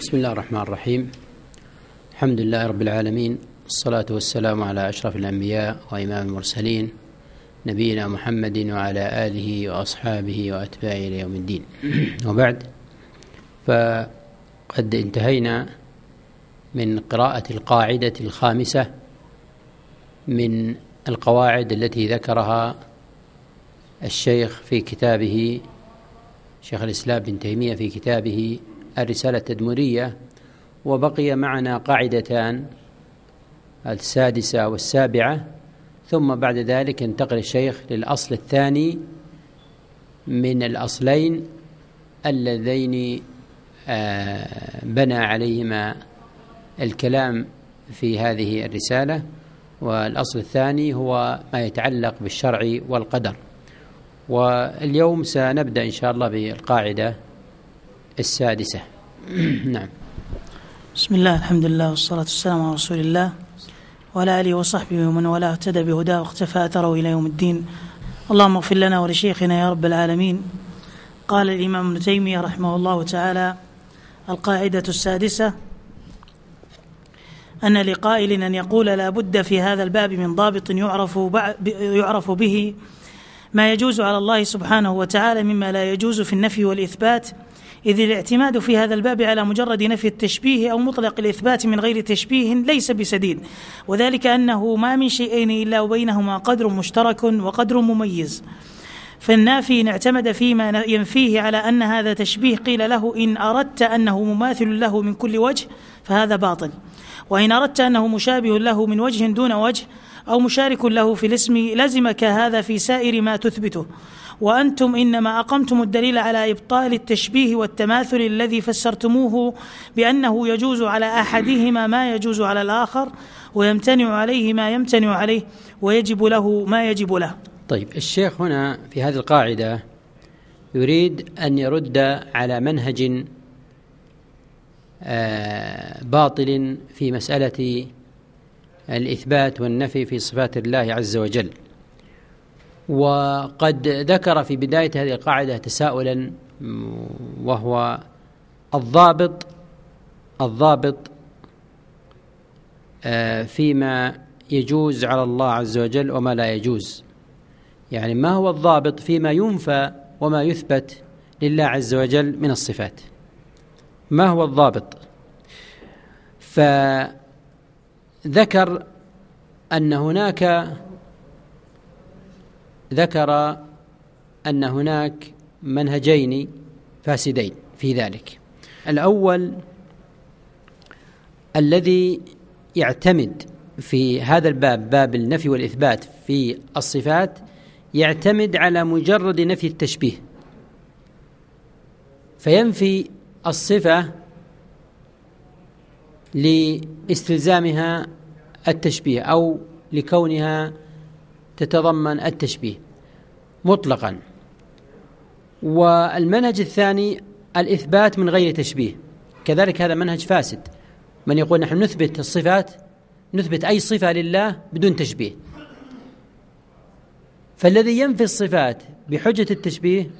بسم الله الرحمن الرحيم الحمد لله رب العالمين الصلاة والسلام على أشرف الأنبياء وإمام المرسلين نبينا محمد وعلى آله وأصحابه وأتباعه إلى يوم الدين وبعد فقد انتهينا من قراءة القاعدة الخامسة من القواعد التي ذكرها الشيخ في كتابه شيخ الإسلام بن تيمية في كتابه الرسالة التدمرية وبقي معنا قاعدتان السادسة والسابعة ثم بعد ذلك انتقل الشيخ للأصل الثاني من الأصلين اللذين آه، بنى عليهما الكلام في هذه الرسالة والأصل الثاني هو ما يتعلق بالشرع والقدر واليوم سنبدأ إن شاء الله بالقاعدة السادسة نعم بسم الله الحمد لله والصلاة والسلام على رسول الله وعلى آله وصحبه ومن ولا اهتدى بهداه واختفى أثره إلى يوم الدين اللهم اغفر لنا ولشيخنا يا رب العالمين قال الإمام ابن تيمية رحمه الله تعالى القاعدة السادسة أن لقائل أن يقول لا بد في هذا الباب من ضابط يعرف, يعرف به ما يجوز على الله سبحانه وتعالى مما لا يجوز في النفي والإثبات إذ الاعتماد في هذا الباب على مجرد نفي التشبيه أو مطلق الإثبات من غير تشبيه ليس بسديد وذلك أنه ما من شيئين إلا وبينهما قدر مشترك وقدر مميز فالنافي إن اعتمد فيما ينفيه على أن هذا تشبيه قيل له إن أردت أنه مماثل له من كل وجه فهذا باطل وإن أردت أنه مشابه له من وجه دون وجه أو مشارك له في الاسم لزمك هذا في سائر ما تثبته وأنتم إنما أقمتم الدليل على إبطال التشبيه والتماثل الذي فسرتموه بأنه يجوز على أحدهما ما يجوز على الآخر ويمتنع عليه ما يمتنع عليه ويجب له ما يجب له طيب الشيخ هنا في هذه القاعدة يريد أن يرد على منهج آه، باطل في مسألة الإثبات والنفي في صفات الله عز وجل وقد ذكر في بداية هذه القاعدة تساؤلا وهو الضابط الضابط آه، فيما يجوز على الله عز وجل وما لا يجوز يعني ما هو الضابط فيما ينفى وما يثبت لله عز وجل من الصفات ما هو الضابط فذكر أن هناك ذكر أن هناك منهجين فاسدين في ذلك الأول الذي يعتمد في هذا الباب باب النفي والإثبات في الصفات يعتمد على مجرد نفي التشبيه فينفي الصفة لاستلزامها التشبيه أو لكونها تتضمن التشبيه مطلقا والمنهج الثاني الإثبات من غير تشبيه كذلك هذا منهج فاسد من يقول نحن نثبت الصفات نثبت أي صفة لله بدون تشبيه فالذي ينفي الصفات بحجة التشبيه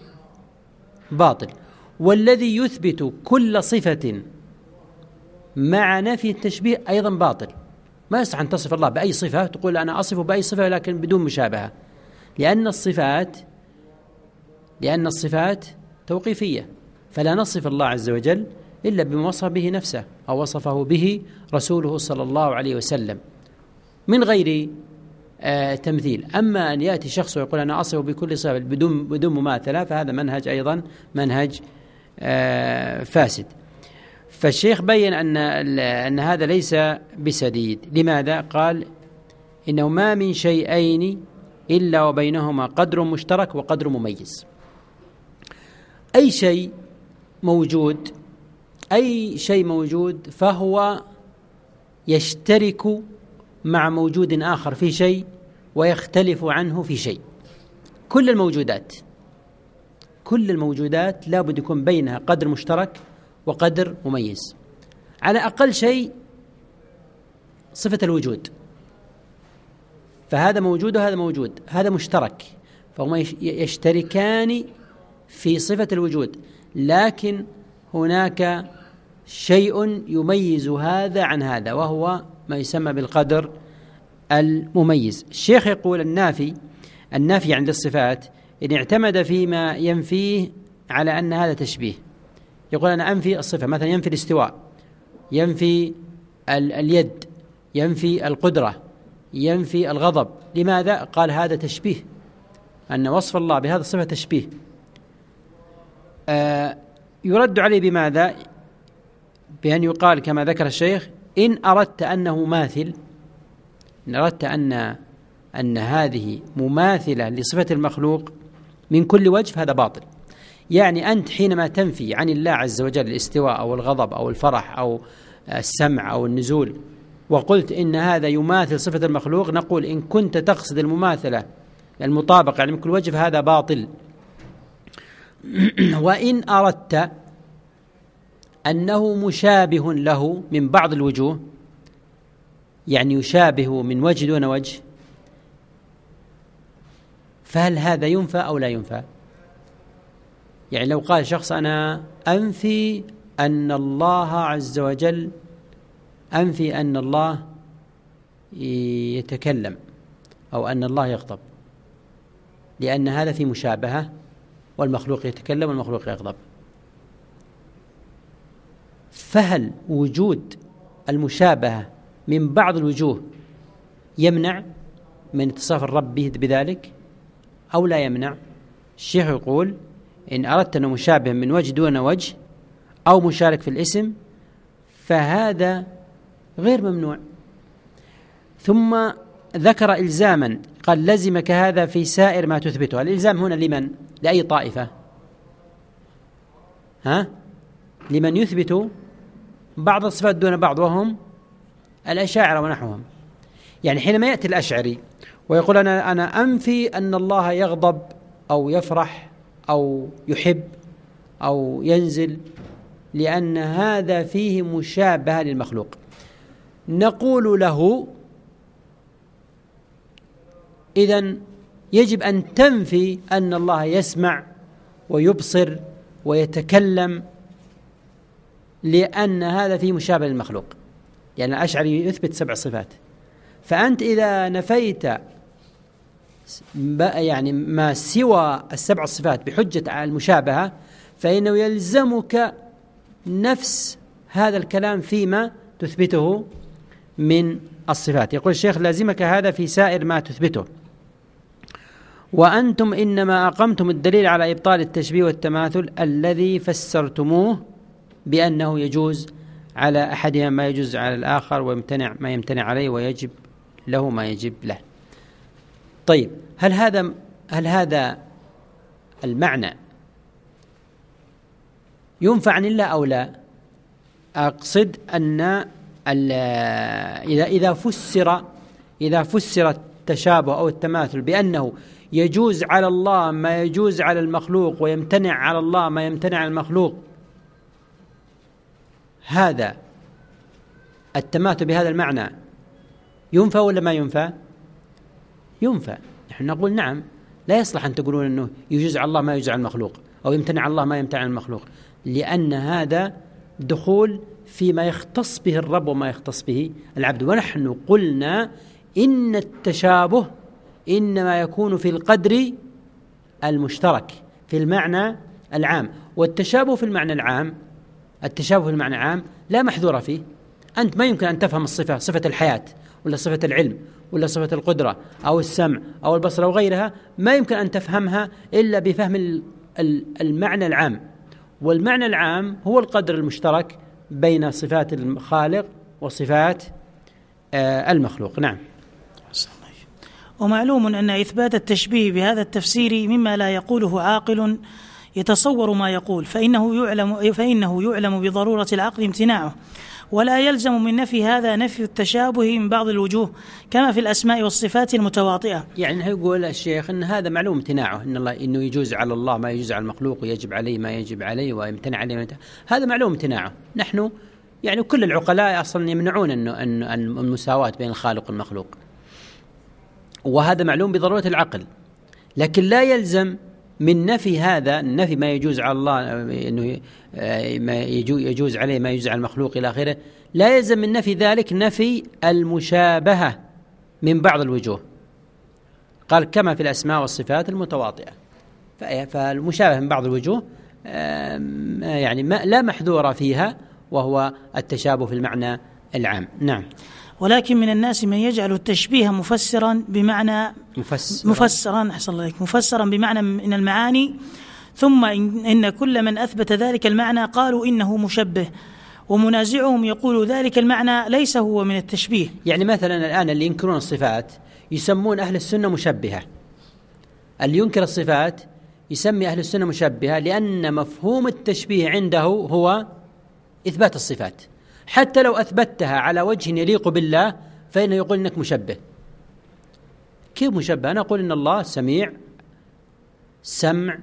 باطل والذي يثبت كل صفة مع نفي التشبيه أيضا باطل ما يصح أن تصف الله بأي صفة تقول أنا أصفه بأي صفة لكن بدون مشابهة لأن الصفات لأن الصفات توقيفية فلا نصف الله عز وجل إلا بما وصف به نفسه أو وصفه به رسوله صلى الله عليه وسلم من غير آه تمثيل أما أن يأتي شخص ويقول أنا أصف بكل صفة بدون, بدون مماثلة فهذا منهج أيضا منهج آه فاسد فالشيخ بين أن, أن هذا ليس بسديد لماذا؟ قال إنه ما من شيئين إلا وبينهما قدر مشترك وقدر مميز أي شيء موجود أي شيء موجود فهو يشترك مع موجود آخر في شيء ويختلف عنه في شيء كل الموجودات كل الموجودات لابد يكون بينها قدر مشترك وقدر مميز على أقل شيء صفة الوجود فهذا موجود وهذا موجود هذا مشترك فهما يشتركان في صفة الوجود لكن هناك شيء يميز هذا عن هذا وهو ما يسمى بالقدر المميز الشيخ يقول النافي النافي عند الصفات إن اعتمد فيما ينفيه على أن هذا تشبيه يقول أنا أنفي الصفة مثلا ينفي الاستواء ينفي ال اليد ينفي القدرة ينفي الغضب لماذا؟ قال هذا تشبيه أن وصف الله بهذا الصفة تشبيه آه يرد عليه بماذا؟ بأن يقال كما ذكر الشيخ إن أردت أنه ماثل إن أردت أن أن هذه مماثلة لصفة المخلوق من كل وجه هذا باطل يعني أنت حينما تنفي عن الله عز وجل الاستواء أو الغضب أو الفرح أو السمع أو النزول وقلت إن هذا يماثل صفة المخلوق نقول إن كنت تقصد المماثلة المطابقة يعني من كل وجه فهذا باطل وإن أردت أنه مشابه له من بعض الوجوه يعني يشابه من وجه دون وجه فهل هذا ينفى أو لا ينفى؟ يعني لو قال شخص أنا أنفي أن الله عز وجل أنفي أن الله يتكلم أو أن الله يغضب لأن هذا في مشابهة والمخلوق يتكلم والمخلوق يغضب فهل وجود المشابهة من بعض الوجوه يمنع من اتصاف الرب به بذلك أو لا يمنع الشيخ يقول إن أردت أنه مشابه من وجه دون وجه أو مشارك في الاسم فهذا غير ممنوع ثم ذكر إلزاما قال لزمك هذا في سائر ما تثبته الإلزام هنا لمن؟ لأي طائفة؟ ها؟ لمن يثبت بعض الصفات دون بعض وهم الأشاعرة ونحوهم يعني حينما يأتي الأشعري ويقول أنا أنا أنفي أن الله يغضب أو يفرح أو يحب أو ينزل لأن هذا فيه مشابهة للمخلوق نقول له إذا يجب أن تنفي أن الله يسمع ويبصر ويتكلم لأن هذا فيه مشابه للمخلوق يعني الأشعري يثبت سبع صفات فأنت إذا نفيت يعني ما سوى السبع الصفات بحجة المشابهة فإنه يلزمك نفس هذا الكلام فيما تثبته من الصفات يقول الشيخ لازمك هذا في سائر ما تثبته وأنتم إنما أقمتم الدليل على إبطال التشبيه والتماثل الذي فسرتموه بأنه يجوز على أحدها ما يجوز على الآخر ويمتنع ما يمتنع عليه ويجب له ما يجب له طيب هل هذا هل هذا المعنى ينفع عن الله أو لا أقصد أن إذا إذا فسر إذا فسر التشابه أو التماثل بأنه يجوز على الله ما يجوز على المخلوق ويمتنع على الله ما يمتنع على المخلوق هذا التماثل بهذا المعنى ينفى ولا ما ينفى؟ ينفى نحن نقول نعم لا يصلح أن تقولون أنه يجوز على الله ما يجوز على المخلوق أو يمتنع الله ما يمتنع المخلوق لأن هذا دخول فيما يختص به الرب وما يختص به العبد ونحن قلنا إن التشابه إنما يكون في القدر المشترك في المعنى العام والتشابه في المعنى العام التشابه في المعنى العام لا محذور فيه أنت ما يمكن أن تفهم الصفة صفة الحياة ولا صفة العلم ولا صفة القدرة أو السمع أو البصر أو غيرها ما يمكن أن تفهمها إلا بفهم المعنى العام والمعنى العام هو القدر المشترك بين صفات الخالق وصفات آه، المخلوق نعم ومعلوم أن إثبات التشبيه بهذا التفسير مما لا يقوله عاقل يتصور ما يقول فإنه يعلم فإنه يعلم بضرورة العقل امتناعه ولا يلزم من نفي هذا نفي التشابه من بعض الوجوه كما في الأسماء والصفات المتواطئة يعني يقول الشيخ أن هذا معلوم امتناعه أن الله إنه يجوز على الله ما يجوز على المخلوق ويجب عليه ما يجب عليه ويمتنع عليه ما يمتنع. هذا معلوم امتناعه نحن يعني كل العقلاء أصلا يمنعون أنه أن المساواة بين الخالق والمخلوق وهذا معلوم بضرورة العقل لكن لا يلزم من نفي هذا نفي ما يجوز على الله انه آه، ما يجوز عليه ما يجوز على المخلوق الى اخره لا يلزم من نفي ذلك نفي المشابهه من بعض الوجوه قال كما في الاسماء والصفات المتواطئه فالمشابهه من بعض الوجوه يعني لا محذوره فيها وهو التشابه في المعنى العام نعم ولكن من الناس من يجعل التشبيه مفسرا بمعنى مفسرا, مفسرًا الله لك مفسرا بمعنى من المعاني ثم إن, إن كل من أثبت ذلك المعنى قالوا إنه مشبه ومنازعهم يقول ذلك المعنى ليس هو من التشبيه يعني مثلا الآن اللي ينكرون الصفات يسمون أهل السنة مشبهة اللي ينكر الصفات يسمي أهل السنة مشبهة لأن مفهوم التشبيه عنده هو إثبات الصفات حتى لو أثبتها على وجه يليق بالله فإنه يقول أنك مشبه كيف مشبه أنا أقول إن الله سميع سمع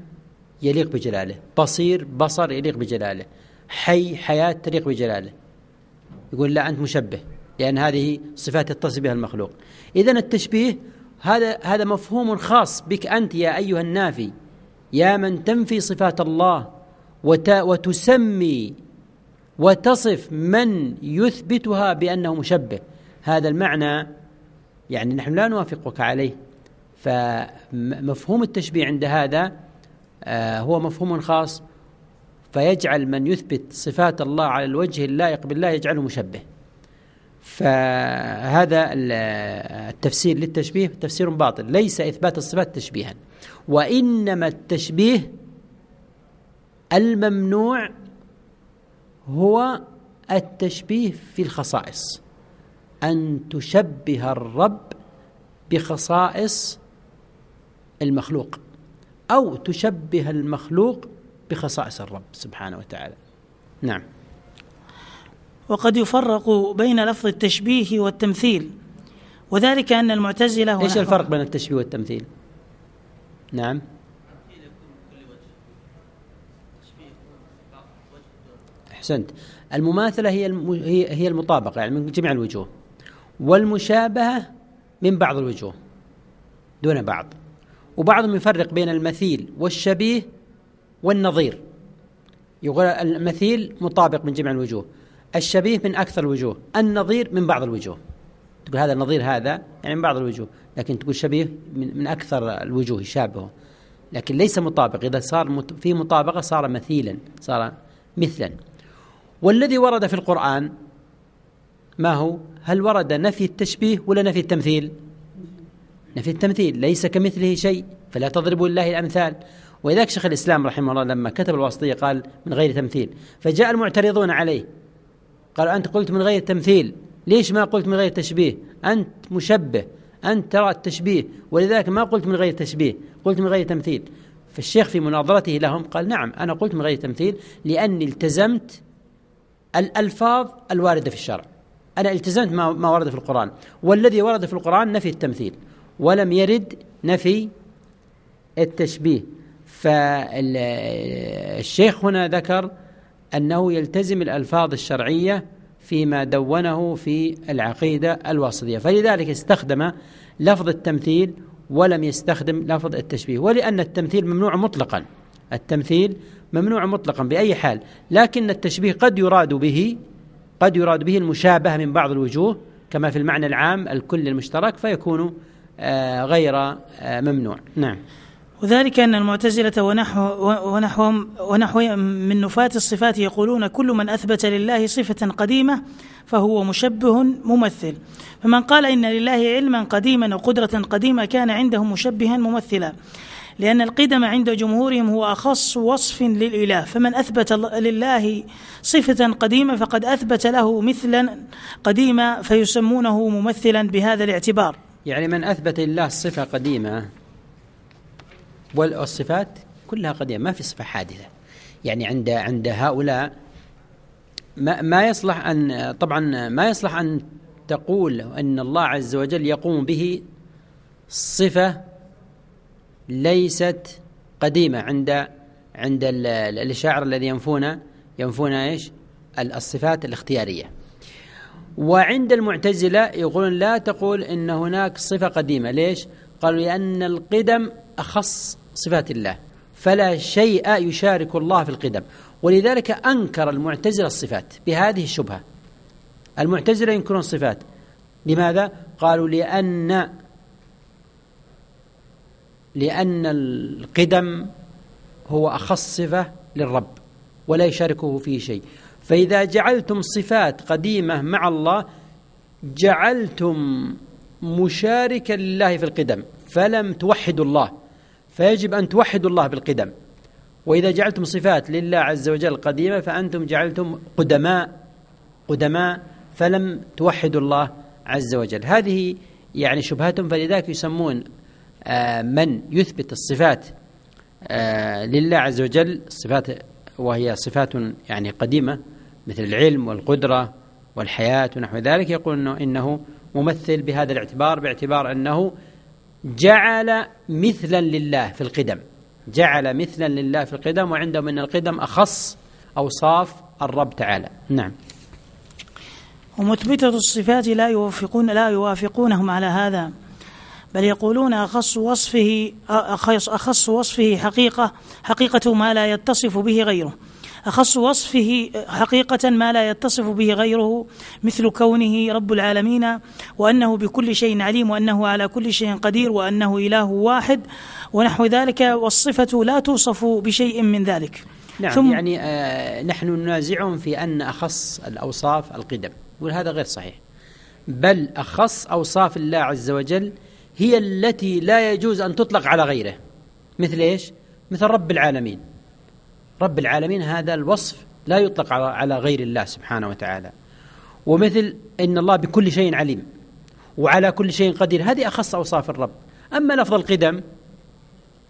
يليق بجلاله بصير بصر يليق بجلاله حي حياة تليق بجلاله يقول لا أنت مشبه لأن هذه صفات يتصف بها المخلوق إذا التشبيه هذا هذا مفهوم خاص بك أنت يا أيها النافي يا من تنفي صفات الله وتسمي وتصف من يثبتها بأنه مشبه هذا المعنى يعني نحن لا نوافقك عليه فمفهوم التشبيه عند هذا آه، هو مفهوم خاص فيجعل من يثبت صفات الله على الوجه اللائق بالله يجعله مشبه فهذا التفسير للتشبيه تفسير باطل ليس إثبات الصفات تشبيها وإنما التشبيه الممنوع هو التشبيه في الخصائص أن تشبه الرب بخصائص المخلوق أو تشبه المخلوق بخصائص الرب سبحانه وتعالى نعم وقد يفرق بين لفظ التشبيه والتمثيل وذلك أن المعتزلة إيش الفرق بين التشبيه والتمثيل نعم احسنت المماثله هي هي المطابقه يعني من جميع الوجوه والمشابهه من بعض الوجوه دون بعض وبعضهم يفرق بين المثيل والشبيه والنظير يقول المثيل مطابق من جميع الوجوه الشبيه من اكثر الوجوه النظير من بعض الوجوه تقول هذا نظير هذا يعني من بعض الوجوه لكن تقول شبيه من, من اكثر الوجوه يشابهه لكن ليس مطابق اذا صار في مطابقه صار مثيلا صار مثلا والذي ورد في القرآن ما هو هل ورد نفي التشبيه ولا نفي التمثيل نفي التمثيل ليس كمثله شيء فلا تضربوا لله الأمثال ولذلك شيخ الإسلام رحمه الله لما كتب الواسطية قال من غير تمثيل فجاء المعترضون عليه قالوا أنت قلت من غير تمثيل ليش ما قلت من غير تشبيه أنت مشبه أنت ترى التشبيه ولذلك ما قلت من غير تشبيه قلت من غير تمثيل فالشيخ في مناظرته لهم قال نعم أنا قلت من غير تمثيل لأني التزمت الألفاظ الواردة في الشرع أنا التزمت ما, ورد في القرآن والذي ورد في القرآن نفي التمثيل ولم يرد نفي التشبيه فالشيخ هنا ذكر أنه يلتزم الألفاظ الشرعية فيما دونه في العقيدة الواسطية فلذلك استخدم لفظ التمثيل ولم يستخدم لفظ التشبيه ولأن التمثيل ممنوع مطلقا التمثيل ممنوع مطلقا باي حال لكن التشبيه قد يراد به قد يراد به المشابهه من بعض الوجوه كما في المعنى العام الكل المشترك فيكون آه، غير آه، ممنوع نعم وذلك أن المعتزلة ونحو ونحوهم ونحو من نفاة الصفات يقولون كل من أثبت لله صفة قديمة فهو مشبه ممثل فمن قال إن لله علما قديما وقدرة قديمة كان عنده مشبها ممثلا لأن القدم عند جمهورهم هو أخص وصف للإله فمن أثبت لله صفة قديمة فقد أثبت له مثلا قديمة فيسمونه ممثلا بهذا الاعتبار يعني من أثبت لله صفة قديمة والصفات كلها قديمة ما في صفة حادثة يعني عند عند هؤلاء ما, ما يصلح أن طبعا ما يصلح أن تقول أن الله عز وجل يقوم به صفة ليست قديمة عند عند الشاعر الذي ينفون ينفون ايش؟ الصفات الاختيارية. وعند المعتزلة يقولون لا تقول ان هناك صفة قديمة، ليش؟ قالوا لأن القدم أخص صفات الله، فلا شيء يشارك الله في القدم، ولذلك أنكر المعتزلة الصفات بهذه الشبهة. المعتزلة ينكرون الصفات. لماذا؟ قالوا لأن لأن القدم هو أخص صفة للرب ولا يشاركه فيه شيء فإذا جعلتم صفات قديمة مع الله جعلتم مشاركا لله في القدم فلم توحدوا الله فيجب أن توحدوا الله بالقدم وإذا جعلتم صفات لله عز وجل قديمة فأنتم جعلتم قدماء قدماء فلم توحدوا الله عز وجل هذه يعني شبهتهم فلذلك يسمون آه، من يثبت الصفات آه، لله عز وجل الصفات وهي صفات يعني قديمة مثل العلم والقدرة والحياة ونحو ذلك يقول إنه, إنه ممثل بهذا الاعتبار باعتبار أنه جعل مثلا لله في القدم جعل مثلا لله في القدم وعندهم أن القدم أخص أوصاف الرب تعالى نعم ومثبتة الصفات لا يوافقون لا يوافقونهم على هذا بل يقولون أخص وصفه أخص وصفه حقيقة حقيقة ما لا يتصف به غيره أخص وصفه حقيقة ما لا يتصف به غيره مثل كونه رب العالمين وأنه بكل شيء عليم وأنه على كل شيء قدير وأنه إله واحد ونحو ذلك والصفة لا توصف بشيء من ذلك نعم ثم يعني آه نحن ننازعهم في أن أخص الأوصاف القدم وهذا غير صحيح بل أخص أوصاف الله عز وجل هي التي لا يجوز أن تطلق على غيره مثل إيش مثل رب العالمين رب العالمين هذا الوصف لا يطلق على غير الله سبحانه وتعالى ومثل إن الله بكل شيء عليم وعلى كل شيء قدير هذه أخص أوصاف الرب أما لفظ القدم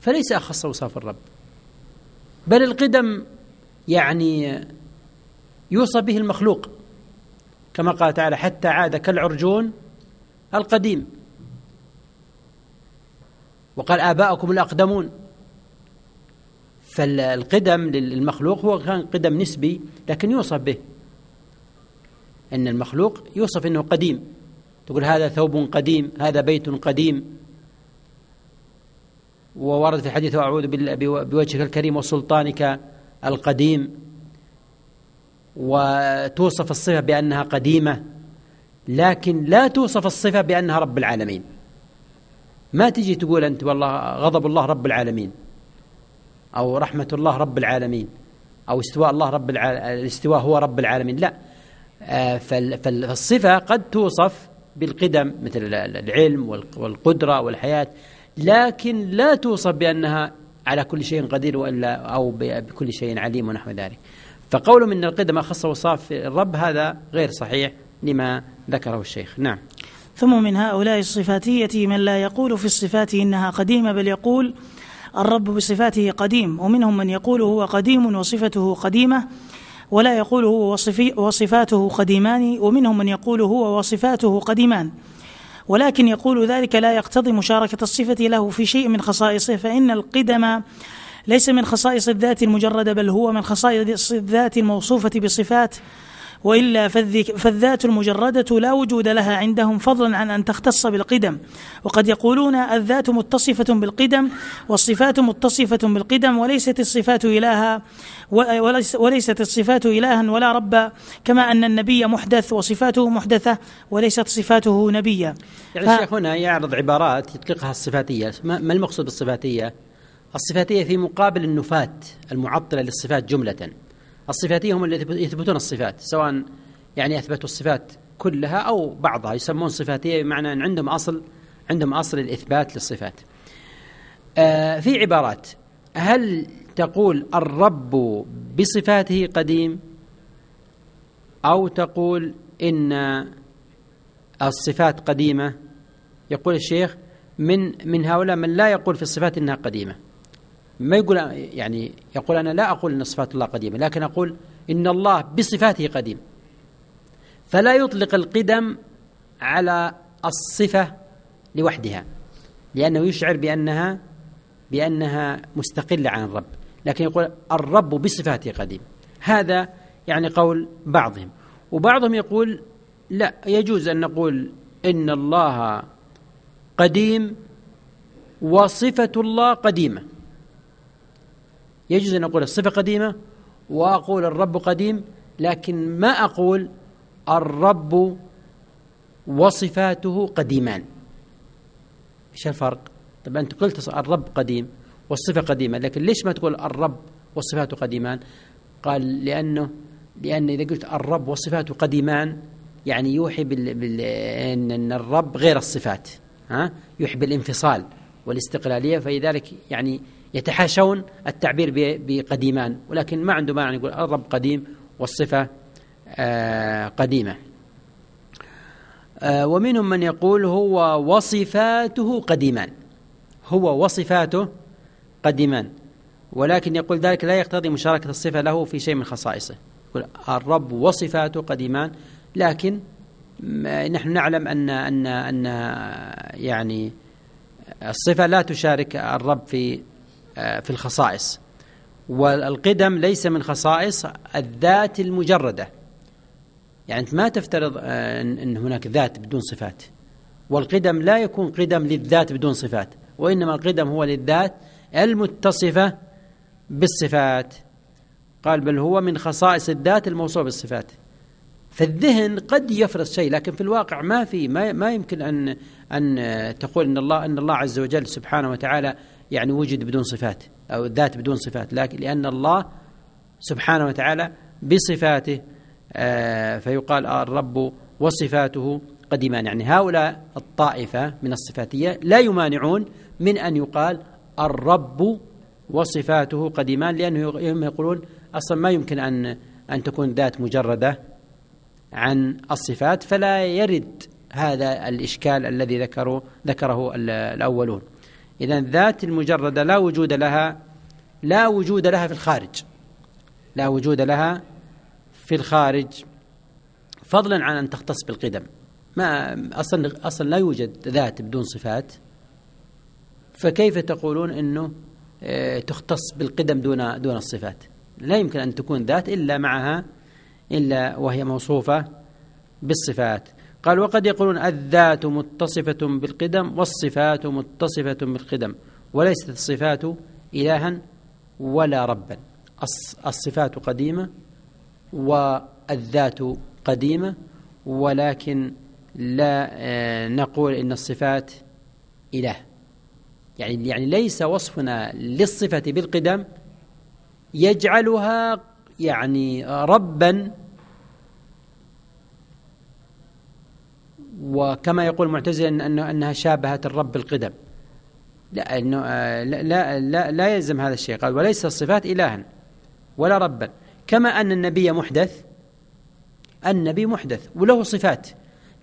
فليس أخص أوصاف الرب بل القدم يعني يوصى به المخلوق كما قال تعالى حتى عاد كالعرجون القديم وقال آباؤكم الأقدمون فالقدم للمخلوق هو كان قدم نسبي لكن يوصف به أن المخلوق يوصف أنه قديم تقول هذا ثوب قديم هذا بيت قديم وورد في الحديث أعوذ بوجهك الكريم وسلطانك القديم وتوصف الصفة بأنها قديمة لكن لا توصف الصفة بأنها رب العالمين ما تجي تقول أنت والله غضب الله رب العالمين أو رحمة الله رب العالمين أو استواء الله رب العالمين الاستواء هو رب العالمين لا آه، فالصفة قد توصف بالقدم مثل العلم والقدرة والحياة لكن لا توصف بأنها على كل شيء قدير وإلا أو بكل شيء عليم ونحو ذلك فقوله من القدم أخص أوصاف الرب هذا غير صحيح لما ذكره الشيخ نعم ثم من هؤلاء الصفاتية من لا يقول في الصفات إنها قديمة بل يقول الرب بصفاته قديم ومنهم من يقول هو قديم وصفته قديمة ولا يقول هو وصفاته قديمان ومنهم من يقول هو وصفاته قديمان ولكن يقول ذلك لا يقتضي مشاركة الصفة له في شيء من خصائصه فإن القدم ليس من خصائص الذات المجردة بل هو من خصائص الذات الموصوفة بصفات وإلا فالذات المجردة لا وجود لها عندهم فضلا عن أن تختص بالقدم وقد يقولون الذات متصفة بالقدم والصفات متصفة بالقدم وليست الصفات إلها وليست الصفات إلها ولا ربا كما أن النبي محدث وصفاته محدثة وليست صفاته نبيا يعني الشيخ هنا يعرض عبارات يطلقها الصفاتية ما المقصود بالصفاتية؟ الصفاتية في مقابل النفات المعطلة للصفات جملة الصفاتية هم اللي يثبتون الصفات سواء يعني أثبتوا الصفات كلها أو بعضها يسمون صفاتية بمعنى أن عندهم أصل عندهم أصل الإثبات للصفات آه في عبارات هل تقول الرب بصفاته قديم أو تقول إن الصفات قديمة يقول الشيخ من من هؤلاء من لا يقول في الصفات إنها قديمة ما يقول يعني يقول أنا لا أقول أن صفات الله قديمة لكن أقول إن الله بصفاته قديم فلا يطلق القدم على الصفة لوحدها لأنه يشعر بأنها بأنها مستقلة عن الرب لكن يقول الرب بصفاته قديم هذا يعني قول بعضهم وبعضهم يقول لا يجوز أن نقول إن الله قديم وصفة الله قديمة يجوز أن أقول الصفة قديمة وأقول الرب قديم لكن ما أقول الرب وصفاته قديمان ايش الفرق؟ طب انت قلت الرب قديم والصفه قديمه لكن ليش ما تقول الرب وصفاته قديمان؟ قال لانه لان اذا قلت الرب وصفاته قديمان يعني يوحي بال... بال... ان ان الرب غير الصفات ها يوحي بالانفصال والاستقلاليه فلذلك يعني يتحاشون التعبير بقديمان ولكن ما عنده معنى يقول الرب قديم والصفة آه، قديمة آه، ومنهم من يقول هو وصفاته قديمان هو وصفاته قديمان ولكن يقول ذلك لا يقتضي مشاركة الصفة له في شيء من خصائصه يقول الرب وصفاته قديمان لكن نحن نعلم أن أن أن يعني الصفة لا تشارك الرب في آه، في الخصائص والقدم ليس من خصائص الذات المجردة يعني ما تفترض آه، أن هناك ذات بدون صفات والقدم لا يكون قدم للذات بدون صفات وإنما القدم هو للذات المتصفة بالصفات قال بل هو من خصائص الذات الموصوف بالصفات فالذهن قد يفرض شيء لكن في الواقع ما في ما, ما يمكن أن أن آه، تقول أن الله أن الله عز وجل سبحانه وتعالى يعني وجد بدون صفات أو الذات بدون صفات لكن لأن الله سبحانه وتعالى بصفاته آه، فيقال الرب وصفاته قديمان يعني هؤلاء الطائفة من الصفاتية لا يمانعون من أن يقال الرب وصفاته قديمان لأنه يقولون أصلا ما يمكن أن أن تكون ذات مجردة عن الصفات فلا يرد هذا الإشكال الذي ذكره ذكره الأولون إذا الذات المجردة لا وجود لها لا وجود لها في الخارج لا وجود لها في الخارج فضلا عن أن تختص بالقدم ما أصلا, أصلا لا يوجد ذات بدون صفات فكيف تقولون أنه آه، تختص بالقدم دون دون الصفات لا يمكن أن تكون ذات إلا معها إلا وهي موصوفة بالصفات قال وقد يقولون الذات متصفة بالقدم والصفات متصفة بالقدم وليست الصفات إلها ولا ربا الصفات قديمة والذات قديمة ولكن لا آه، نقول إن الصفات إله يعني يعني ليس وصفنا للصفة بالقدم يجعلها يعني ربا وكما يقول المعتزلة أن أنها شابهت الرب بالقدم آه، لا, لا, لا, لا يلزم هذا الشيء قال وليس الصفات إلها ولا ربا كما أن النبي محدث النبي محدث وله صفات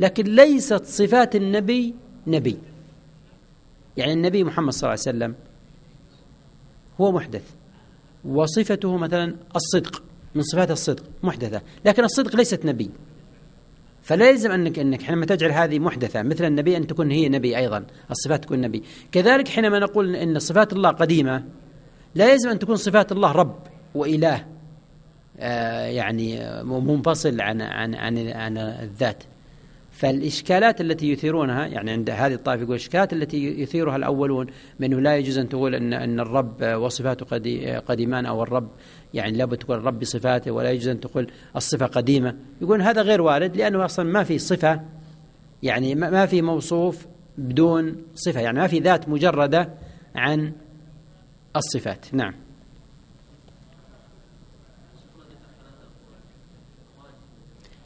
لكن ليست صفات النبي نبي يعني النبي محمد صلى الله عليه وسلم هو محدث وصفته مثلا الصدق من صفات الصدق محدثة لكن الصدق ليست نبي فلا يلزم انك انك حينما تجعل هذه محدثه مثل النبي ان تكون هي نبي ايضا، الصفات تكون نبي، كذلك حينما نقول ان صفات الله قديمه لا يلزم ان تكون صفات الله رب واله آه يعني آه، منفصل عن عن عن عن الذات. فالاشكالات التي يثيرونها يعني عند هذه الطائفه يقول الاشكالات التي يثيرها الاولون بانه لا يجوز ان تقول ان ان الرب وصفاته قديمان او الرب يعني لابد تقول الرب صفاته ولا يجوز أن تقول الصفة قديمة يقول هذا غير وارد لأنه أصلا ما في صفة يعني ما في موصوف بدون صفة يعني ما في ذات مجردة عن الصفات نعم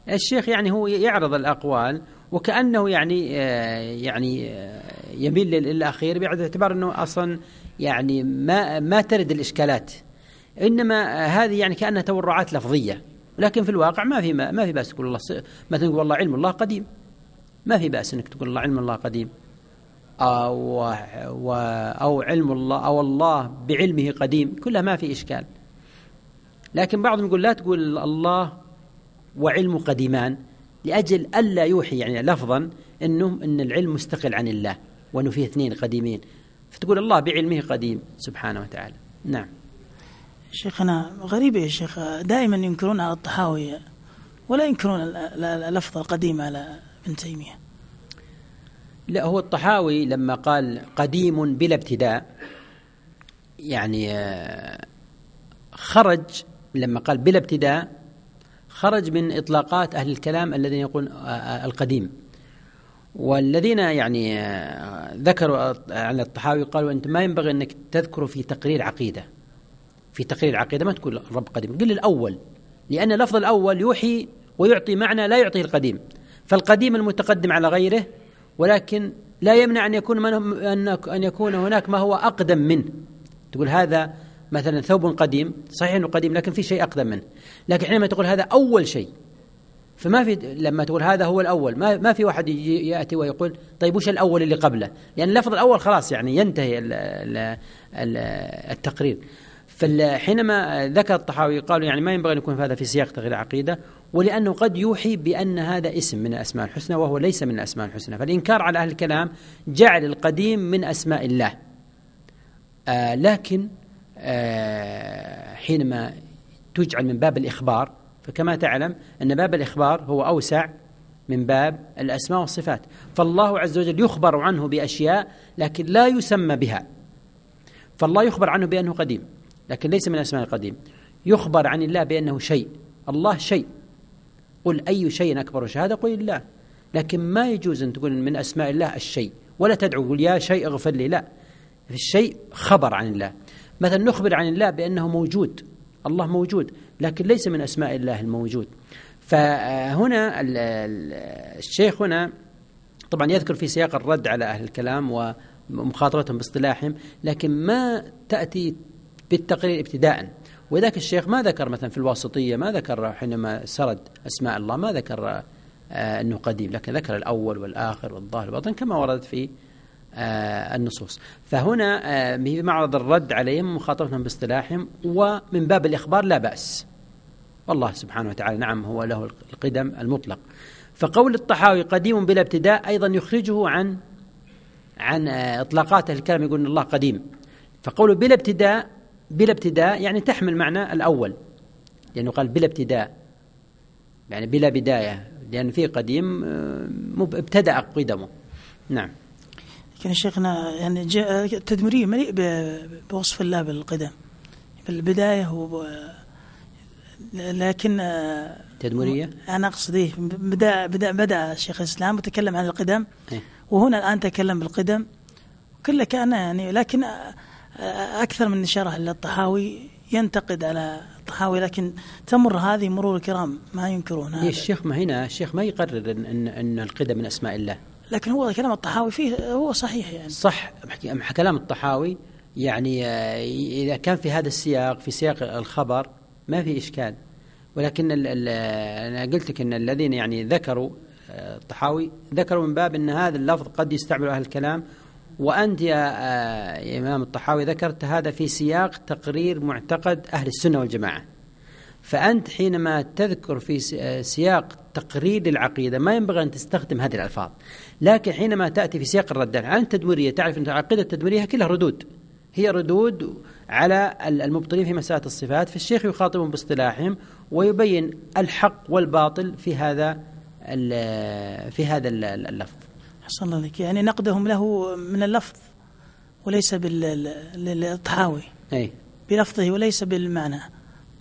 الشيخ يعني هو يعرض الأقوال وكأنه يعني آه، يعني آه، يميل للأخير باعتبار أنه أصلا يعني ما ما ترد الإشكالات انما هذه يعني كانها تورعات لفظيه لكن في الواقع ما في ما, ما في باس تقول الله مثلا تقول والله علم الله قديم ما في باس انك تقول الله علم الله قديم او او, أو علم الله او الله بعلمه قديم كلها ما في اشكال لكن بعضهم يقول لا تقول الله وعلمه قديمان لاجل الا يوحي يعني لفظا انه ان العلم مستقل عن الله وانه فيه اثنين قديمين فتقول الله بعلمه قديم سبحانه وتعالى نعم شيخنا غريبة يا شيخ دائما ينكرون على الطحاوية ولا ينكرون اللفظ القديم على ابن تيمية لا هو الطحاوي لما قال قديم بلا ابتداء يعني آه، خرج لما قال بلا ابتداء خرج من إطلاقات أهل الكلام الذين يقولون آه، آه، القديم والذين يعني ذكروا عن الطحاوي قالوا أنت ما ينبغي أنك تذكره في تقرير عقيدة في تقرير العقيدة ما تقول الرب قديم قل الأول لأن اللفظ الأول يوحي ويعطي معنى لا يعطيه القديم فالقديم المتقدم على غيره ولكن لا يمنع أن يكون من أن يكون هناك ما هو أقدم منه تقول هذا مثلا ثوب قديم صحيح أنه قديم لكن في شيء أقدم منه لكن حينما تقول هذا أول شيء فما في لما تقول هذا هو الاول ما ما في واحد ياتي ويقول طيب وش الاول اللي قبله؟ لان اللفظ الاول خلاص يعني ينتهي الـ الـ التقرير فحينما ذكر الطحاوي قالوا يعني ما ينبغي أن يكون هذا في سياق تغيير العقيدة ولأنه قد يوحي بأن هذا اسم من الأسماء الحسنى وهو ليس من الأسماء الحسنى فالإنكار على أهل الكلام جعل القديم من أسماء الله آه لكن آه حينما تجعل من باب الإخبار فكما تعلم أن باب الإخبار هو أوسع من باب الأسماء والصفات فالله عز وجل يخبر عنه بأشياء لكن لا يسمى بها فالله يخبر عنه بأنه قديم لكن ليس من أسماء القديم يخبر عن الله بأنه شيء الله شيء قل أي شيء أكبر شهادة قل الله لكن ما يجوز أن تقول من أسماء الله الشيء ولا تدعو قل يا شيء اغفر لي لا الشيء خبر عن الله مثلا نخبر عن الله بأنه موجود الله موجود لكن ليس من أسماء الله الموجود فهنا الشيخ هنا طبعا يذكر في سياق الرد على أهل الكلام ومخاطرتهم باصطلاحهم لكن ما تأتي بالتقرير ابتداء وذاك الشيخ ما ذكر مثلا في الواسطية ما ذكر حينما سرد أسماء الله ما ذكر آه، أنه قديم لكن ذكر الأول والآخر والظاهر والباطن كما ورد في آه، النصوص فهنا آه، معرض الرد عليهم مخاطبتهم باصطلاحهم ومن باب الإخبار لا بأس والله سبحانه وتعالى نعم هو له القدم المطلق فقول الطحاوي قديم بلا ابتداء أيضا يخرجه عن عن إطلاقات الكلام يقول إن الله قديم فقوله بلا ابتداء بلا ابتداء يعني تحمل معنى الأول لأنه قال بلا ابتداء يعني بلا بداية لأن في قديم آه، ابتدأ قدمه نعم كان شيخنا يعني التدميرية مليء بوصف الله بالقدم بالبداية هو لكن آه، تدمرية أنا أقصد بدأ بدأ بدأ شيخ الإسلام وتكلم عن القدم إيه. وهنا الآن تكلم بالقدم كله كان يعني لكن آه، أكثر من نشره للطحاوي ينتقد على الطحاوي لكن تمر هذه مرور الكرام ما ينكرونها هذا. الشيخ ما هنا الشيخ ما يقرر ان ان, القدم من اسماء الله لكن هو كلام الطحاوي فيه هو صحيح يعني صح كلام الطحاوي يعني آه، اذا كان في هذا السياق في سياق الخبر ما في اشكال ولكن الـ الـ انا قلت لك ان الذين يعني ذكروا آه، الطحاوي ذكروا من باب ان هذا اللفظ قد يستعمله اهل الكلام وأنت آه، يا إمام الطحاوي ذكرت هذا في سياق تقرير معتقد أهل السنة والجماعة فأنت حينما تذكر في آه، سياق تقرير العقيدة ما ينبغي أن تستخدم هذه الألفاظ لكن حينما تأتي في سياق الردان عن التدمرية تعرف أن العقيدة التدمرية كلها ردود هي ردود على المبطلين في مسألة الصفات فالشيخ يخاطبهم باصطلاحهم ويبين الحق والباطل في هذا في هذا اللفظ أحسن الله لك يعني نقدهم له من اللفظ وليس بالطحاوي أي بلفظه وليس بالمعنى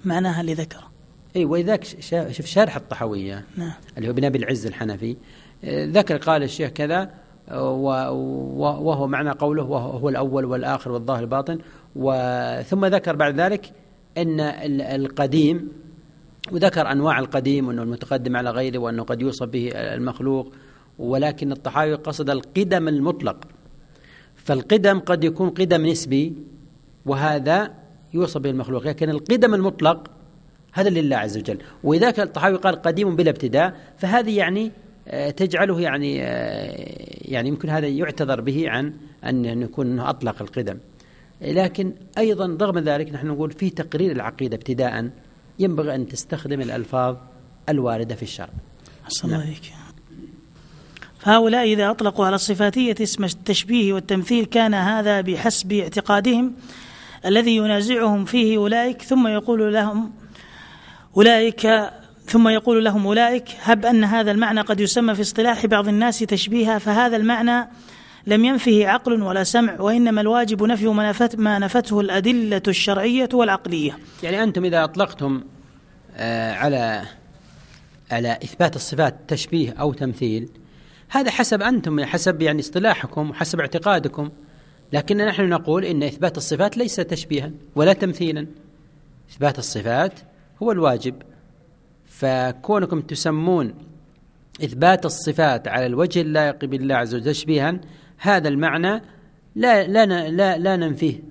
معناها اللي ذكره أي وإذاك شوف شارح الطحاوية نعم. اللي هو ابن أبي العز الحنفي آه، ذكر قال الشيخ كذا آه، وهو معنى قوله وهو الأول والآخر والظاهر والباطن ثم ذكر بعد ذلك أن القديم وذكر أنواع القديم وأنه المتقدم على غيره وأنه قد يوصف به المخلوق ولكن الطحاوي قصد القدم المطلق فالقدم قد يكون قدم نسبي وهذا يوصف به المخلوق لكن القدم المطلق هذا لله عز وجل كان الطحاوي قال قديم بلا ابتداء فهذه يعني آه، تجعله يعني آه، يعني يمكن هذا يعتذر به عن أن يعني يكون أنه أطلق القدم لكن أيضا رغم ذلك نحن نقول في تقرير العقيدة ابتداء ينبغي أن تستخدم الألفاظ الواردة في الشرع الله نعم. هؤلاء إذا أطلقوا على الصفاتية اسم التشبيه والتمثيل كان هذا بحسب اعتقادهم الذي ينازعهم فيه أولئك ثم يقول لهم أولئك ثم يقول لهم أولئك هب أن هذا المعنى قد يسمى في اصطلاح بعض الناس تشبيها فهذا المعنى لم ينفه عقل ولا سمع وإنما الواجب نفي ما, نفت ما نفته الأدلة الشرعية والعقلية يعني أنتم إذا أطلقتم آه، على على إثبات الصفات تشبيه أو تمثيل هذا حسب أنتم حسب يعني اصطلاحكم وحسب اعتقادكم لكن نحن نقول إن إثبات الصفات ليس تشبيها ولا تمثيلا إثبات الصفات هو الواجب فكونكم تسمون إثبات الصفات على الوجه اللائق بالله عز وجل تشبيها هذا المعنى لا لا لا, لا ننفيه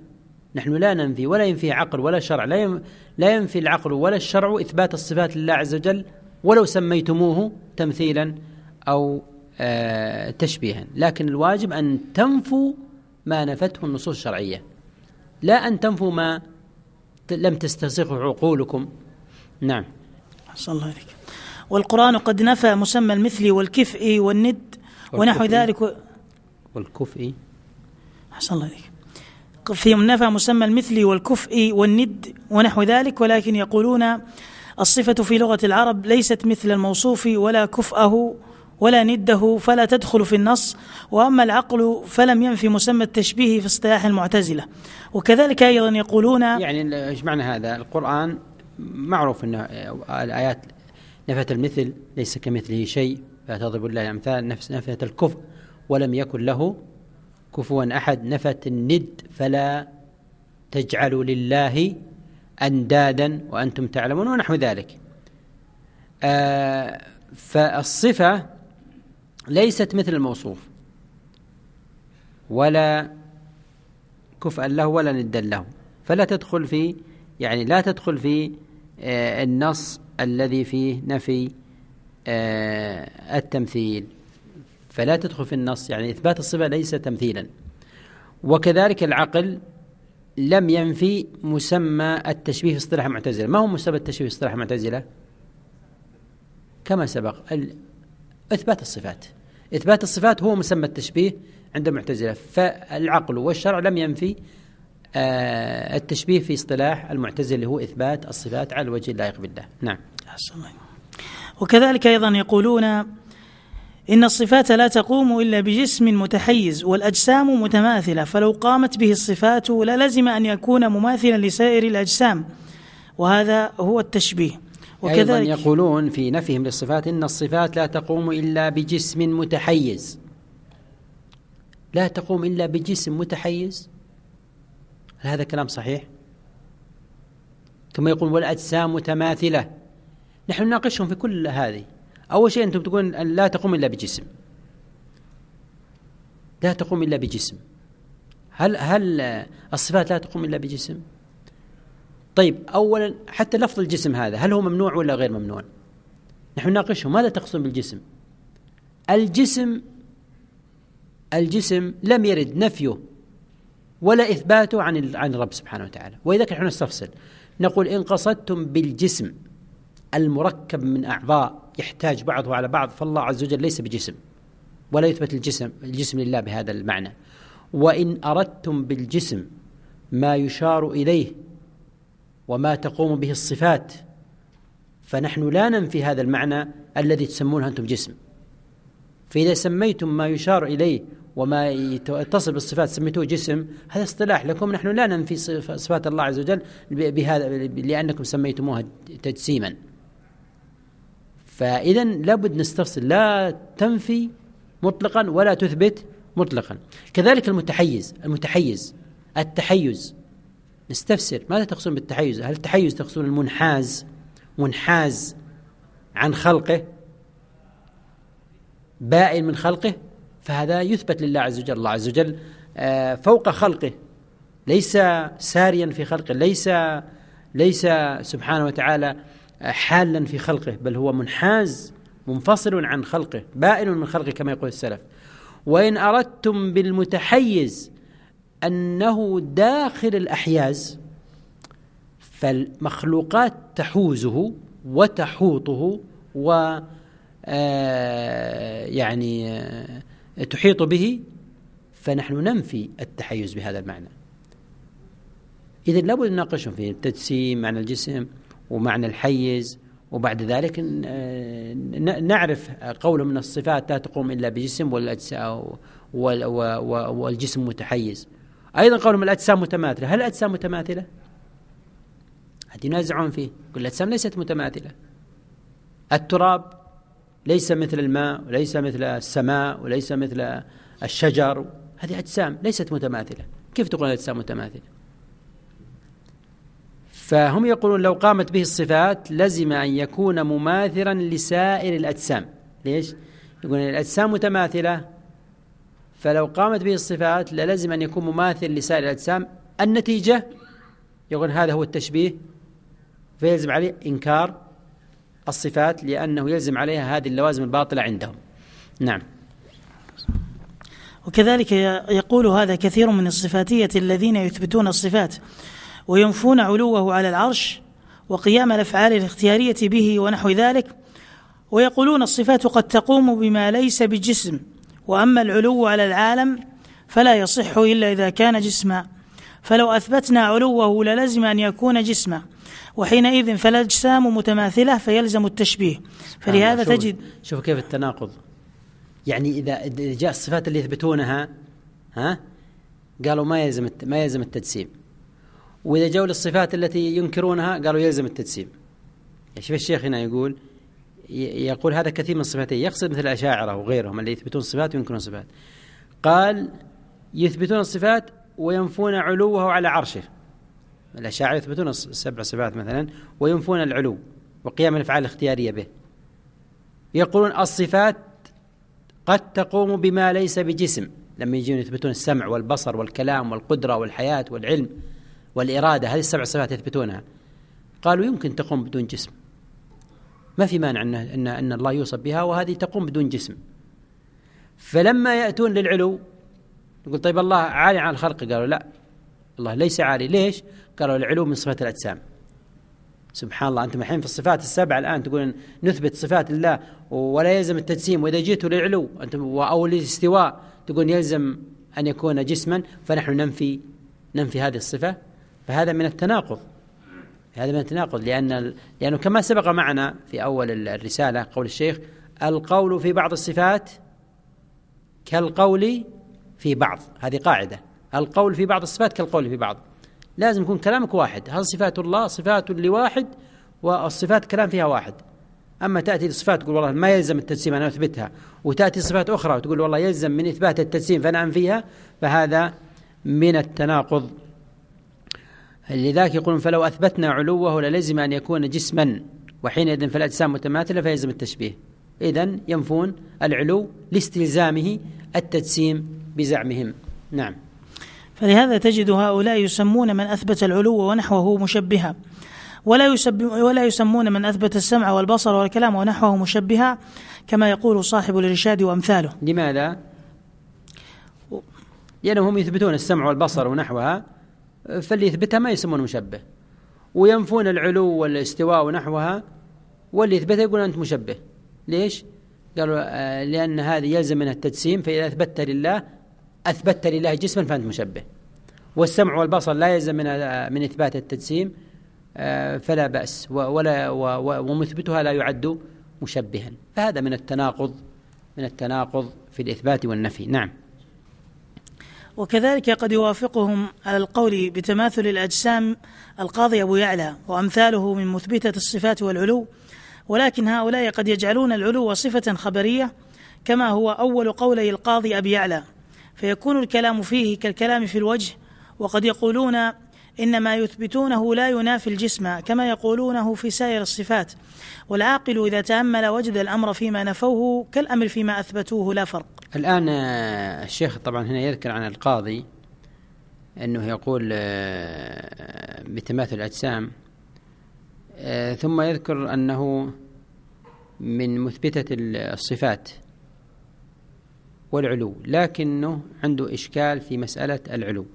نحن لا ننفي ولا ينفي عقل ولا شرع لا لا ينفي العقل ولا الشرع إثبات الصفات لله عز وجل ولو سميتموه تمثيلا أو آه، تشبيها لكن الواجب أن تنفوا ما نفته النصوص الشرعية لا أن تنفوا ما لم تستسغه عقولكم نعم أحسن الله عليك والقرآن قد نفى مسمى المثل والكفء والند ونحو ذلك والكفء أحسن الله عليك في نفى مسمى المثل والكفء والند ونحو ذلك ولكن يقولون الصفة في لغة العرب ليست مثل الموصوف ولا كفأه ولا نده فلا تدخل في النص وأما العقل فلم ينفي مسمى التشبيه في اصطلاح المعتزلة وكذلك أيضا يقولون يعني إيش معنى هذا القرآن معروف أن الآيات نفت المثل ليس كمثله شيء فلا تضرب الله الأمثال نفس نفت الكف ولم يكن له كفوا أحد نفت الند فلا تجعلوا لله أندادا وأنتم تعلمون ونحو ذلك آه فالصفة ليست مثل الموصوف ولا كفءا له ولا ندا له فلا تدخل في يعني لا تدخل في آه، النص الذي فيه نفي آه، التمثيل فلا تدخل في النص يعني إثبات الصفة ليس تمثيلا وكذلك العقل لم ينفي مسمى التشبيه في اصطلاح المعتزلة ما هو مسمى التشبيه في اصطلاح المعتزلة كما سبق إثبات الصفات إثبات الصفات هو مسمى التشبيه عند المعتزلة فالعقل والشرع لم ينفي آه، التشبيه في اصطلاح المعتزلة اللي هو إثبات الصفات على الوجه اللائق بالله نعم أحسن وكذلك أيضا يقولون إن الصفات لا تقوم إلا بجسم متحيز والأجسام متماثلة فلو قامت به الصفات للزم أن يكون مماثلا لسائر الأجسام وهذا هو التشبيه وكذلك أيضا يقولون في نفيهم للصفات إن الصفات لا تقوم إلا بجسم متحيز لا تقوم إلا بجسم متحيز هل هذا كلام صحيح كما يقول والأجسام متماثلة نحن نناقشهم في كل هذه أول شيء أنتم تقولون لا تقوم إلا بجسم لا تقوم إلا بجسم هل هل الصفات لا تقوم إلا بجسم؟ طيب اولا حتى لفظ الجسم هذا هل هو ممنوع ولا غير ممنوع؟ نحن نناقشه ماذا تقصد بالجسم؟ الجسم الجسم لم يرد نفيه ولا اثباته عن عن الرب سبحانه وتعالى، ولذلك نحن نستفصل نقول ان قصدتم بالجسم المركب من اعضاء يحتاج بعضه على بعض فالله عز وجل ليس بجسم ولا يثبت الجسم الجسم لله بهذا المعنى وان اردتم بالجسم ما يشار اليه وما تقوم به الصفات فنحن لا ننفي هذا المعنى الذي تسمونه أنتم جسم فإذا سميتم ما يشار إليه وما يتصل بالصفات سميتوه جسم هذا اصطلاح لكم نحن لا ننفي صفات الله عز وجل بهذا لأنكم سميتموها تجسيما فإذا لابد نستفصل لا تنفي مطلقا ولا تثبت مطلقا كذلك المتحيز المتحيز التحيز نستفسر ماذا تقصدون بالتحيز هل التحيز تقصدون المنحاز منحاز عن خلقه بائن من خلقه فهذا يثبت لله عز وجل الله عز وجل آه، فوق خلقه ليس ساريا في خلقه ليس ليس سبحانه وتعالى آه، حالا في خلقه بل هو منحاز منفصل عن خلقه بائن من خلقه كما يقول السلف وإن أردتم بالمتحيز أنه داخل الأحياز فالمخلوقات تحوزه وتحوطه و آه، يعني آه، تحيط به فنحن ننفي التحيز بهذا المعنى إذا لابد نناقشهم في التجسيم معنى الجسم ومعنى الحيز وبعد ذلك آه، نعرف قوله من الصفات لا تقوم إلا بجسم والأجسام والجسم متحيز أيضا قولهم الأجسام متماثلة هل الأجسام متماثلة؟ قد ينازعون فيه يقول الأجسام ليست متماثلة التراب ليس مثل الماء وليس مثل السماء وليس مثل الشجر هذه أجسام ليست متماثلة كيف تقول الأجسام متماثلة فهم يقولون لو قامت به الصفات لزم أن يكون مماثلا لسائر الأجسام ليش؟ يقول الأجسام متماثلة فلو قامت به الصفات للزم أن يكون مماثل لسائر الأجسام النتيجة يقول هذا هو التشبيه فيلزم عليه إنكار الصفات لأنه يلزم عليها هذه اللوازم الباطلة عندهم نعم وكذلك يقول هذا كثير من الصفاتية الذين يثبتون الصفات وينفون علوه على العرش وقيام الأفعال الاختيارية به ونحو ذلك ويقولون الصفات قد تقوم بما ليس بجسم وأما العلو على العالم فلا يصح إلا إذا كان جسما فلو أثبتنا علوه للزم أن يكون جسما وحينئذ فالأجسام متماثلة فيلزم التشبيه فلهذا شوف تجد شوف كيف التناقض يعني إذا جاء الصفات اللي يثبتونها ها قالوا ما يلزم ما يلزم التجسيم وإذا جاءوا للصفات التي ينكرونها قالوا يلزم التجسيم يعني شوف الشيخ هنا يقول يقول هذا كثير من صفاته يقصد مثل الأشاعرة وغيرهم اللي يثبتون الصفات وينكرون الصفات قال يثبتون الصفات وينفون علوه على عرشه الأشاعرة يثبتون السبع صفات مثلا وينفون العلو وقيام الأفعال الاختيارية به يقولون الصفات قد تقوم بما ليس بجسم لما يجون يثبتون السمع والبصر والكلام والقدرة والحياة والعلم والإرادة هذه السبع صفات يثبتونها قالوا يمكن تقوم بدون جسم ما في مانع أن, أن الله يوصف بها وهذه تقوم بدون جسم فلما يأتون للعلو يقول طيب الله عالي عن الخلق قالوا لا الله ليس عالي ليش قالوا العلو من صفة الأجسام سبحان الله أنتم الحين في الصفات السبعة الآن تقولون نثبت صفات الله ولا يلزم التجسيم وإذا جئتوا للعلو أنتم أو للاستواء تقول يلزم أن يكون جسما فنحن ننفي ننفي هذه الصفة فهذا من التناقض هذا من التناقض لأن لأنه كما سبق معنا في أول الرسالة قول الشيخ القول في بعض الصفات كالقول في بعض هذه قاعدة القول في بعض الصفات كالقول في بعض لازم يكون كلامك واحد هل صفات الله صفات لواحد والصفات كلام فيها واحد أما تأتي لصفات تقول والله ما يلزم التجسيم أنا أثبتها وتأتي صفات أخرى وتقول والله يلزم من إثبات التجسيم فأنا أنفيها فهذا من التناقض لذلك يقولون فلو أثبتنا علوه للزم أن يكون جسما وحينئذ فالأجسام متماثلة فيلزم التشبيه إذا ينفون العلو لاستلزامه التجسيم بزعمهم نعم فلهذا تجد هؤلاء يسمون من أثبت العلو ونحوه مشبها ولا, يسب ولا يسمون من أثبت السمع والبصر والكلام ونحوه مشبها كما يقول صاحب الإرشاد وأمثاله لماذا؟ لأنهم يثبتون السمع والبصر ونحوها فاللي يثبتها ما يسمونه مشبه وينفون العلو والاستواء ونحوها واللي يثبتها يقول أنت مشبه ليش؟ قالوا آه، لأن هذه يلزم منها التجسيم فإذا أثبتت لله أثبتت لله جسما فأنت مشبه والسمع والبصر لا يلزم من آه، من إثبات التجسيم آه، فلا بأس ولا ومثبتها لا يعد مشبها فهذا من التناقض من التناقض في الإثبات والنفي نعم وكذلك قد يوافقهم على القول بتماثل الأجسام القاضي أبو يعلى وأمثاله من مثبتة الصفات والعلو ولكن هؤلاء قد يجعلون العلو صفة خبرية كما هو أول قولي القاضي أبي يعلى فيكون الكلام فيه كالكلام في الوجه وقد يقولون إن ما يثبتونه لا ينافي الجسم كما يقولونه في سائر الصفات والعاقل إذا تأمل وجد الأمر فيما نفوه كالأمر فيما أثبتوه لا فرق الآن آه، الشيخ طبعا هنا يذكر عن القاضي أنه يقول آه، بتماثل الأجسام آه، ثم يذكر أنه من مثبتة الصفات والعلو لكنه عنده إشكال في مسألة العلو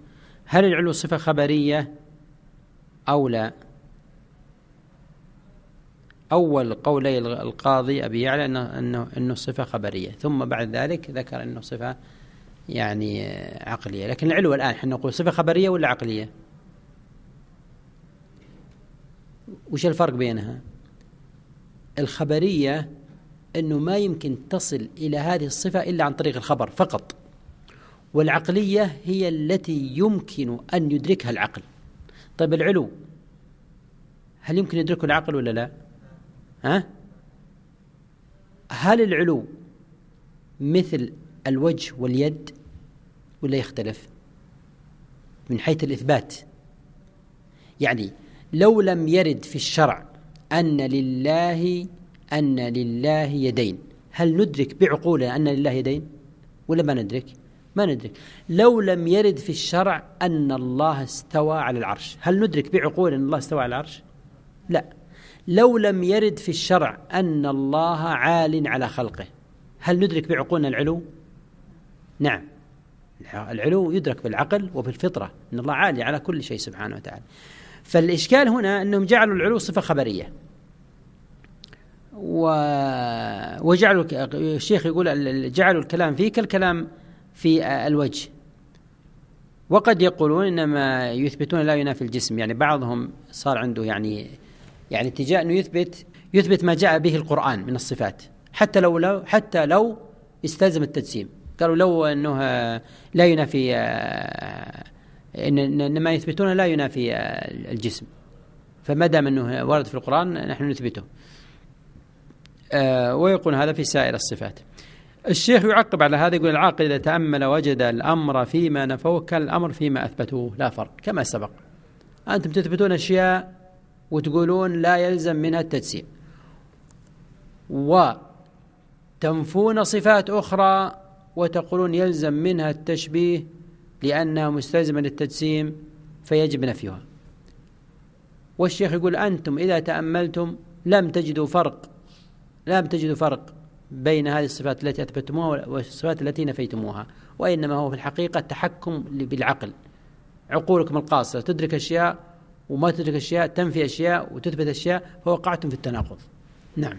هل العلو صفة خبرية أو لا؟ أول قولي القاضي أبي يعلى أنه, أنه, أنه صفة خبرية ثم بعد ذلك ذكر أنه صفة يعني عقلية لكن العلو الآن حنا نقول صفة خبرية ولا عقلية وش الفرق بينها الخبرية أنه ما يمكن تصل إلى هذه الصفة إلا عن طريق الخبر فقط والعقلية هي التي يمكن أن يدركها العقل طيب العلو هل يمكن يدركه العقل ولا لا ها هل العلو مثل الوجه واليد ولا يختلف من حيث الإثبات يعني لو لم يرد في الشرع أن لله أن لله يدين هل ندرك بعقولنا أن لله يدين ولا ما ندرك ما ندرك لو لم يرد في الشرع أن الله استوى على العرش هل ندرك بعقولنا أن الله استوى على العرش لا لو لم يرد في الشرع أن الله عال على خلقه هل ندرك بعقولنا العلو؟ نعم العلو يدرك بالعقل وبالفطرة أن الله عالي على كل شيء سبحانه وتعالى فالإشكال هنا أنهم جعلوا العلو صفة خبرية و... وجعلوا الشيخ يقول جعلوا الكلام فيه كالكلام في الوجه وقد يقولون انما يثبتون لا ينافي الجسم يعني بعضهم صار عنده يعني يعني اتجاه انه يثبت يثبت ما جاء به القرآن من الصفات حتى لو لو حتى لو استلزم التجسيم قالوا لو انه آه، لا ينافي آه، ان ما يثبتونه لا ينافي آه، الجسم فما دام انه ورد في القرآن نحن نثبته ويقول هذا في سائر الصفات الشيخ يعقب على هذا يقول العاقل إذا تأمل وجد الأمر فيما نفوه كالأمر فيما أثبتوه لا فرق كما سبق أنتم تثبتون أشياء وتقولون لا يلزم منها التجسيم وتنفون صفات أخرى وتقولون يلزم منها التشبيه لأنها مستلزمة للتجسيم فيجب نفيها والشيخ يقول أنتم إذا تأملتم لم تجدوا فرق لم تجدوا فرق بين هذه الصفات التي أثبتموها والصفات التي نفيتموها وإنما هو في الحقيقة تحكم بالعقل عقولكم القاصرة تدرك أشياء وما تترك أشياء تنفي أشياء وتثبت أشياء فوقعتم في التناقض نعم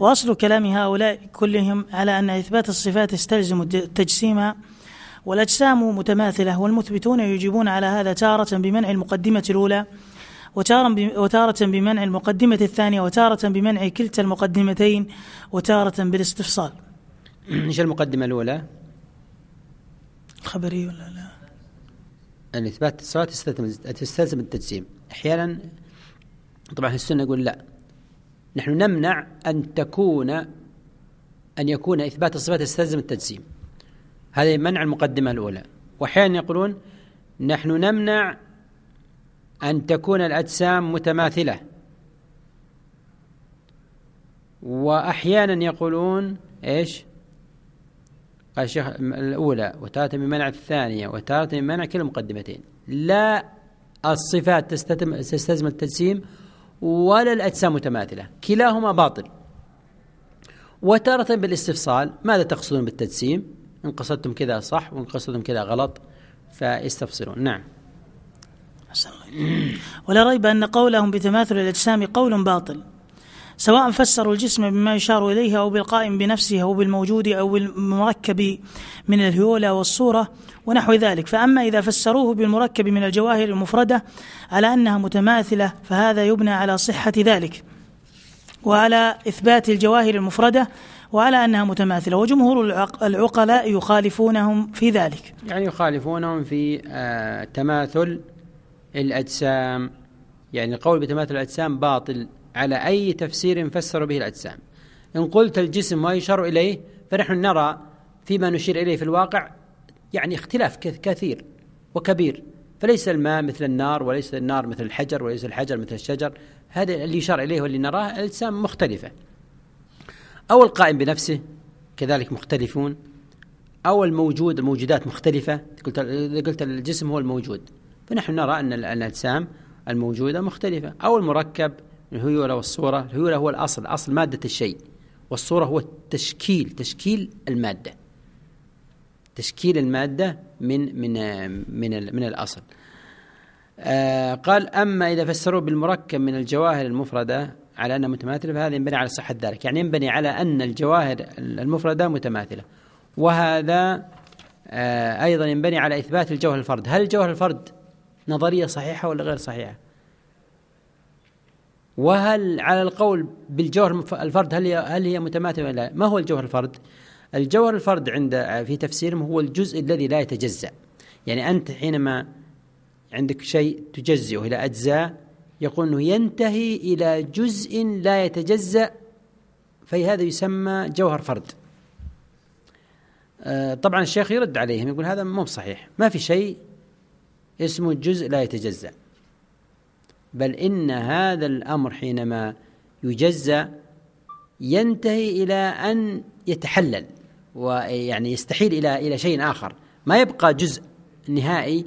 وأصل كلام هؤلاء كلهم على أن إثبات الصفات يستلزم تجسيمها والأجسام متماثلة والمثبتون يجيبون على هذا تارة بمنع المقدمة الأولى وتارة وتارة بمنع المقدمة الثانية وتارة بمنع كلتا المقدمتين وتارة بالاستفصال. ايش المقدمة الأولى؟ الخبرية ولا لا؟ أن إثبات الصلاة تستلزم تستلزم التجزيم أحيانا طبعا السنة يقول لا نحن نمنع أن تكون أن يكون إثبات الصفات يستلزم التجسيم هذا منع المقدمة الأولى وأحيانا يقولون نحن نمنع أن تكون الأجسام متماثلة وأحيانا يقولون إيش قال الشيخ الأولى وتارة بمنع الثانية وتارة بمنع كل المقدمتين لا الصفات تستلزم التجسيم ولا الأجسام متماثلة كلاهما باطل وتارة بالاستفصال ماذا تقصدون بالتجسيم إن قصدتم كذا صح وإن قصدتم كذا غلط فيستفصلون نعم ولا ريب أن قولهم بتماثل الأجسام قول باطل سواء فسروا الجسم بما يشار إليه أو بالقائم بنفسه أو بالموجود أو بالمركب من الهيولة والصورة ونحو ذلك فأما إذا فسروه بالمركب من الجواهر المفردة على أنها متماثلة فهذا يبنى على صحة ذلك وعلى إثبات الجواهر المفردة وعلى أنها متماثلة وجمهور العقلاء يخالفونهم في ذلك يعني يخالفونهم في آه تماثل الأجسام يعني القول بتماثل الأجسام باطل على أي تفسير فسر به الأجسام إن قلت الجسم ويشار إليه فنحن نرى فيما نشير إليه في الواقع يعني اختلاف كثير وكبير فليس الماء مثل النار وليس النار مثل الحجر وليس الحجر مثل الشجر هذا اللي يشار إليه واللي نراه الأجسام مختلفة أو القائم بنفسه كذلك مختلفون أو الموجود الموجودات مختلفة قلت قلت الجسم هو الموجود فنحن نرى أن الأجسام الموجودة مختلفة أو المركب الهيولة والصورة الهيولة هو الأصل أصل مادة الشيء والصورة هو التشكيل تشكيل المادة تشكيل المادة من من من من الأصل آه قال أما إذا فسروه بالمركب من الجواهر المفردة على أنها متماثلة فهذا ينبني على صحة ذلك يعني ينبني على أن الجواهر المفردة متماثلة وهذا آه أيضا ينبني على إثبات الجوهر الفرد هل الجوهر الفرد نظرية صحيحة ولا غير صحيحة وهل على القول بالجوهر الفرد هل هي هل هي متماثله ولا ما هو الجوهر الفرد؟ الجوهر الفرد عند آه، في تفسيرهم هو الجزء الذي لا يتجزا يعني انت حينما عندك شيء تجزئه الى اجزاء يقول انه ينتهي الى جزء لا يتجزا فهذا يسمى جوهر فرد آه، طبعا الشيخ يرد عليهم يقول هذا مو صحيح ما في شيء اسمه جزء لا يتجزأ بل إن هذا الأمر حينما يجزى ينتهي إلى أن يتحلل ويعني يستحيل إلى إلى شيء آخر ما يبقى جزء نهائي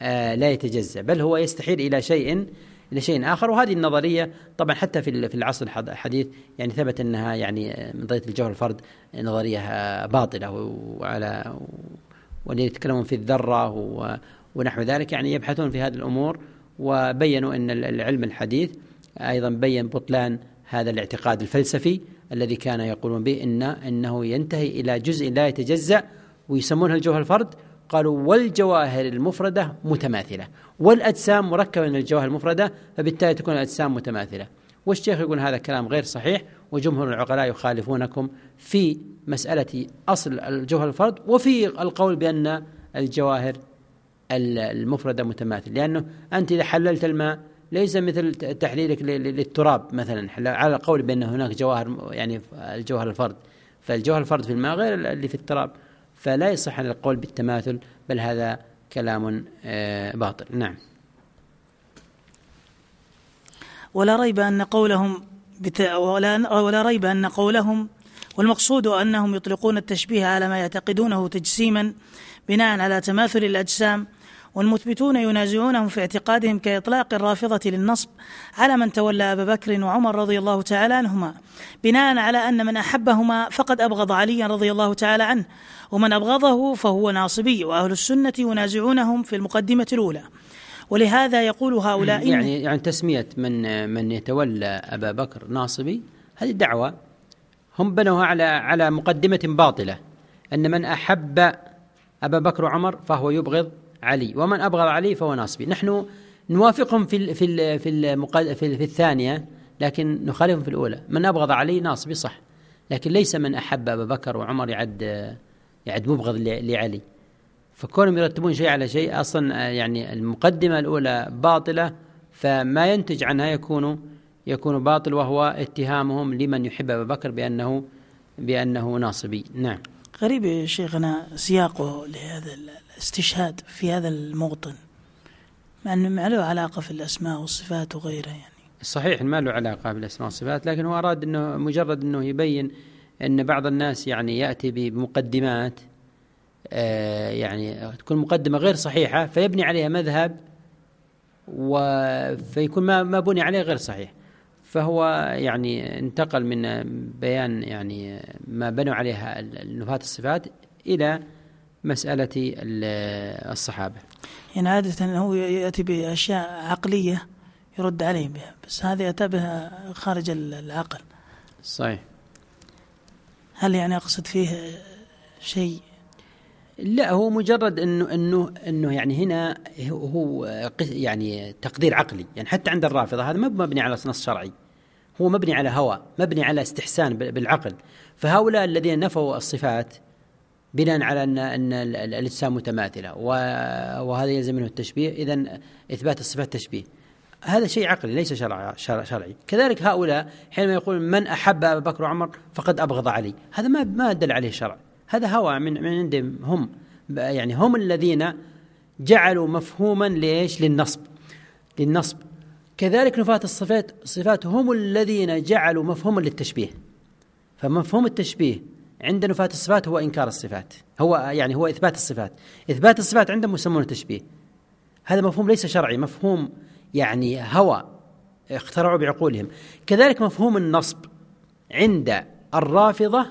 آه، لا يتجزأ بل هو يستحيل إلى شيء إلى شيء آخر وهذه النظرية طبعا حتى في في العصر الحديث يعني ثبت أنها يعني آه، من نظرية الجوهر الفرد نظرية آه، باطلة وعلى واللي يتكلمون في الذرة ونحو ذلك يعني يبحثون في هذه الأمور وبينوا أن العلم الحديث أيضا بين بطلان هذا الاعتقاد الفلسفي الذي كان يقولون به إن أنه ينتهي إلى جزء لا يتجزأ ويسمونها الجوهر الفرد قالوا والجواهر المفردة متماثلة والأجسام مركبة من الجواهر المفردة فبالتالي تكون الأجسام متماثلة والشيخ يقول هذا كلام غير صحيح وجمهور العقلاء يخالفونكم في مسألة أصل الجوهر الفرد وفي القول بأن الجواهر المفردة متماثل لأنه أنت إذا حللت الماء ليس مثل تحليلك للتراب مثلا على القول بأن هناك جواهر يعني الجوهر الفرد فالجوهر الفرد في الماء غير اللي في التراب فلا يصح القول بالتماثل بل هذا كلام آه، باطل نعم ولا ريب أن قولهم بت... ولا... ولا ريب أن قولهم والمقصود أنهم يطلقون التشبيه على ما يعتقدونه تجسيما بناء على تماثل الأجسام والمثبتون ينازعونهم في اعتقادهم كإطلاق الرافضة للنصب على من تولى أبا بكر وعمر رضي الله تعالى عنهما بناء على أن من أحبهما فقد أبغض عليا رضي الله تعالى عنه ومن أبغضه فهو ناصبي وأهل السنة ينازعونهم في المقدمة الأولى ولهذا يقول هؤلاء يعني يعني تسمية من من يتولى أبا بكر ناصبي هذه دعوة هم بنوها على على مقدمة باطلة أن من أحب أبا بكر وعمر فهو يبغض علي ومن أبغض علي فهو ناصبي نحن نوافقهم في في في في, في الثانية لكن نخالفهم في الأولى من أبغض علي ناصبي صح لكن ليس من أحب أبا بكر وعمر يعد يعد مبغض لعلي فكونهم يرتبون شيء على شيء أصلا آه، يعني المقدمة الأولى باطلة فما ينتج عنها يكون يكون باطل وهو اتهامهم لمن يحب أبا بكر بأنه بأنه ناصبي نعم غريب شيخنا سياقه لهذا استشهاد في هذا الموطن مع أنه ما له علاقة في الأسماء والصفات وغيرها يعني صحيح ما له علاقة بالأسماء والصفات لكن هو أراد أنه مجرد أنه يبين أن بعض الناس يعني يأتي بمقدمات آه، يعني تكون مقدمة غير صحيحة فيبني عليها مذهب فيكون ما ما بني عليه غير صحيح فهو يعني انتقل من بيان يعني ما بنوا عليها نفاة الصفات إلى مسألة الصحابة يعني عادة هو يأتي بأشياء عقلية يرد عليهم بها بس هذه أتى بها خارج العقل صحيح هل يعني أقصد فيه شيء لا هو مجرد انه انه انه يعني هنا هو يعني تقدير عقلي، يعني حتى عند الرافضه هذا ما مبني على نص شرعي. هو مبني على هوى، مبني على استحسان بالعقل. فهؤلاء الذين نفوا الصفات بناء على ان ان الاجسام متماثله وهذا يلزم منه التشبيه اذا اثبات الصفات تشبيه هذا شيء عقلي ليس شرع شرعي كذلك هؤلاء حينما يقول من احب ابا بكر وعمر فقد ابغض علي هذا ما ما دل عليه الشرع هذا هوى من من عندهم هم يعني هم الذين جعلوا مفهوما ليش للنصب للنصب كذلك نفاة الصفات الصفات هم الذين جعلوا مفهوما للتشبيه فمفهوم التشبيه عند نفاة الصفات هو إنكار الصفات هو يعني هو إثبات الصفات إثبات الصفات عندهم يسمونه تشبيه هذا مفهوم ليس شرعي مفهوم يعني هوى اخترعوا بعقولهم كذلك مفهوم النصب عند الرافضة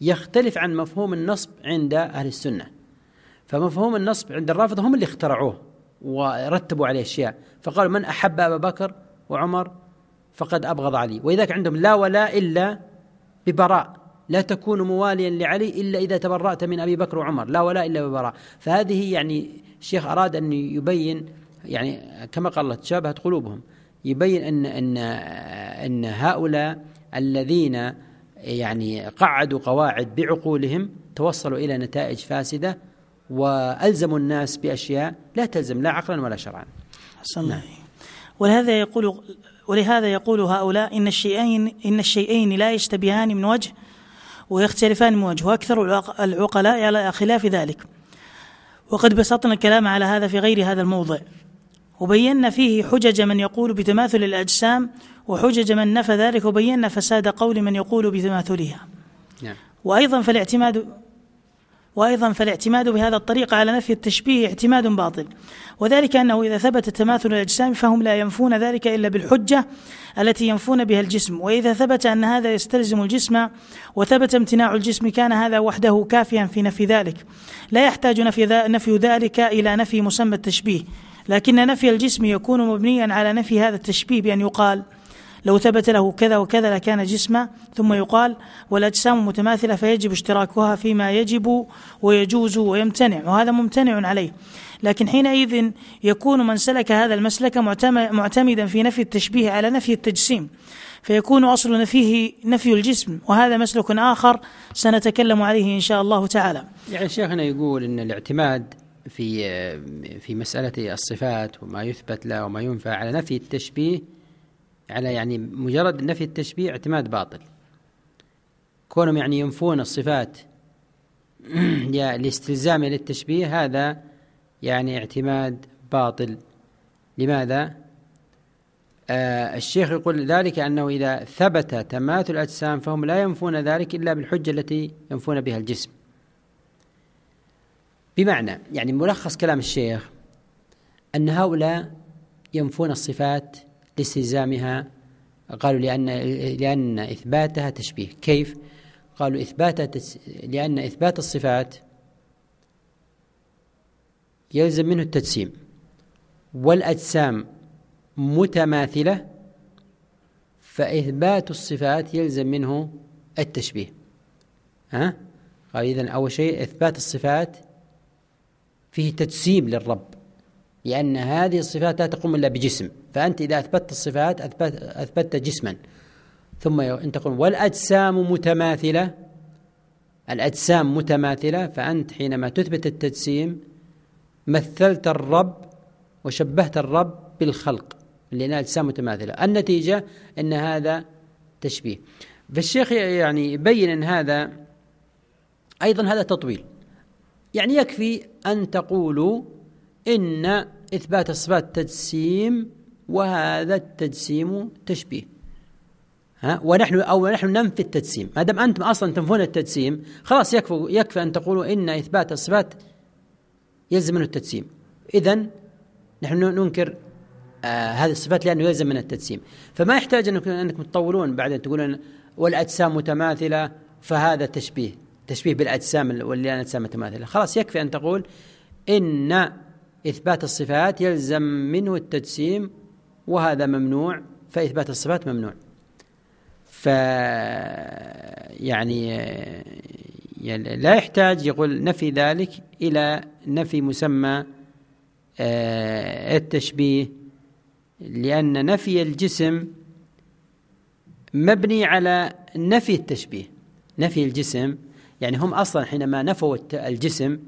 يختلف عن مفهوم النصب عند أهل السنة فمفهوم النصب عند الرافضة هم اللي اخترعوه ورتبوا عليه أشياء فقالوا من أحب أبا بكر وعمر فقد أبغض علي وإذاك عندهم لا ولا إلا ببراء لا تكون مواليا لعلي إلا إذا تبرأت من أبي بكر وعمر لا ولا إلا ببراء فهذه يعني الشيخ أراد أن يبين يعني كما قال الله تشابهت قلوبهم يبين أن أن أن هؤلاء الذين يعني قعدوا قواعد بعقولهم توصلوا إلى نتائج فاسدة وألزموا الناس بأشياء لا تلزم لا عقلا ولا شرعا نعم. ولهذا يقول ولهذا يقول هؤلاء إن الشيئين إن الشيئين لا يشتبهان من وجه ويختلفان مواجهه وأكثر العقلاء على خلاف ذلك وقد بسطنا الكلام على هذا في غير هذا الموضع وبينا فيه حجج من يقول بتماثل الأجسام وحجج من نفى ذلك وبينا فساد قول من يقول بتماثلها نعم. وأيضا فالاعتماد وأيضا فالاعتماد بهذا الطريق على نفي التشبيه اعتماد باطل وذلك أنه إذا ثبت تماثل الأجسام فهم لا ينفون ذلك إلا بالحجة التي ينفون بها الجسم وإذا ثبت أن هذا يستلزم الجسم وثبت امتناع الجسم كان هذا وحده كافيا في نفي ذلك لا يحتاج نفي ذلك إلى نفي مسمى التشبيه لكن نفي الجسم يكون مبنيا على نفي هذا التشبيه بأن يقال لو ثبت له كذا وكذا لكان جسما ثم يقال والأجسام متماثلة فيجب اشتراكها فيما يجب ويجوز ويمتنع وهذا ممتنع عليه لكن حينئذ يكون من سلك هذا المسلك معتمدا في نفي التشبيه على نفي التجسيم فيكون أصل نفيه نفي الجسم وهذا مسلك آخر سنتكلم عليه إن شاء الله تعالى يعني شيخنا يقول أن الاعتماد في في مسألة الصفات وما يثبت له وما ينفع على نفي التشبيه على يعني مجرد نفي التشبيه اعتماد باطل كونهم يعني ينفون الصفات لاستلزام للتشبيه هذا يعني اعتماد باطل لماذا؟ آه الشيخ يقول ذلك أنه إذا ثبت تماثل الأجسام فهم لا ينفون ذلك إلا بالحجة التي ينفون بها الجسم بمعنى يعني ملخص كلام الشيخ أن هؤلاء ينفون الصفات لاستلزامها قالوا لأن لأن إثباتها تشبيه كيف؟ قالوا إثبات لأن إثبات الصفات يلزم منه التجسيم والأجسام متماثلة فإثبات الصفات يلزم منه التشبيه ها؟ قال إذن أول شيء إثبات الصفات فيه تجسيم للرب لأن هذه الصفات لا تقوم إلا بجسم فأنت إذا أثبتت الصفات أثبت أثبتت جسما ثم تقول والأجسام متماثلة الأجسام متماثلة فأنت حينما تثبت التجسيم مثلت الرب وشبهت الرب بالخلق لأن الأجسام متماثلة النتيجة أن هذا تشبيه فالشيخ يعني يبين أن هذا أيضا هذا تطويل يعني يكفي أن تقولوا إن إثبات صفات تجسيم وهذا التجسيم تشبيه ها ونحن أو نحن ننفي التجسيم ما دام أنتم أصلا تنفون التجسيم خلاص يكفي, يكفي أن تقولوا إن إثبات الصفات يلزم منه التجسيم إذا نحن ننكر آه هذه الصفات لأنه يلزم من التجسيم فما يحتاج أنكم, أنكم تطولون بعدين تقولون والأجسام متماثلة فهذا تشبيه تشبيه بالأجسام واللي أنا أجسام متماثلة خلاص يكفي أن تقول إن إثبات الصفات يلزم منه التجسيم وهذا ممنوع فإثبات الصفات ممنوع ف يعني, يعني لا يحتاج يقول نفي ذلك إلى نفي مسمى آه، التشبيه لأن نفي الجسم مبني على نفي التشبيه نفي الجسم يعني هم أصلا حينما نفوا الجسم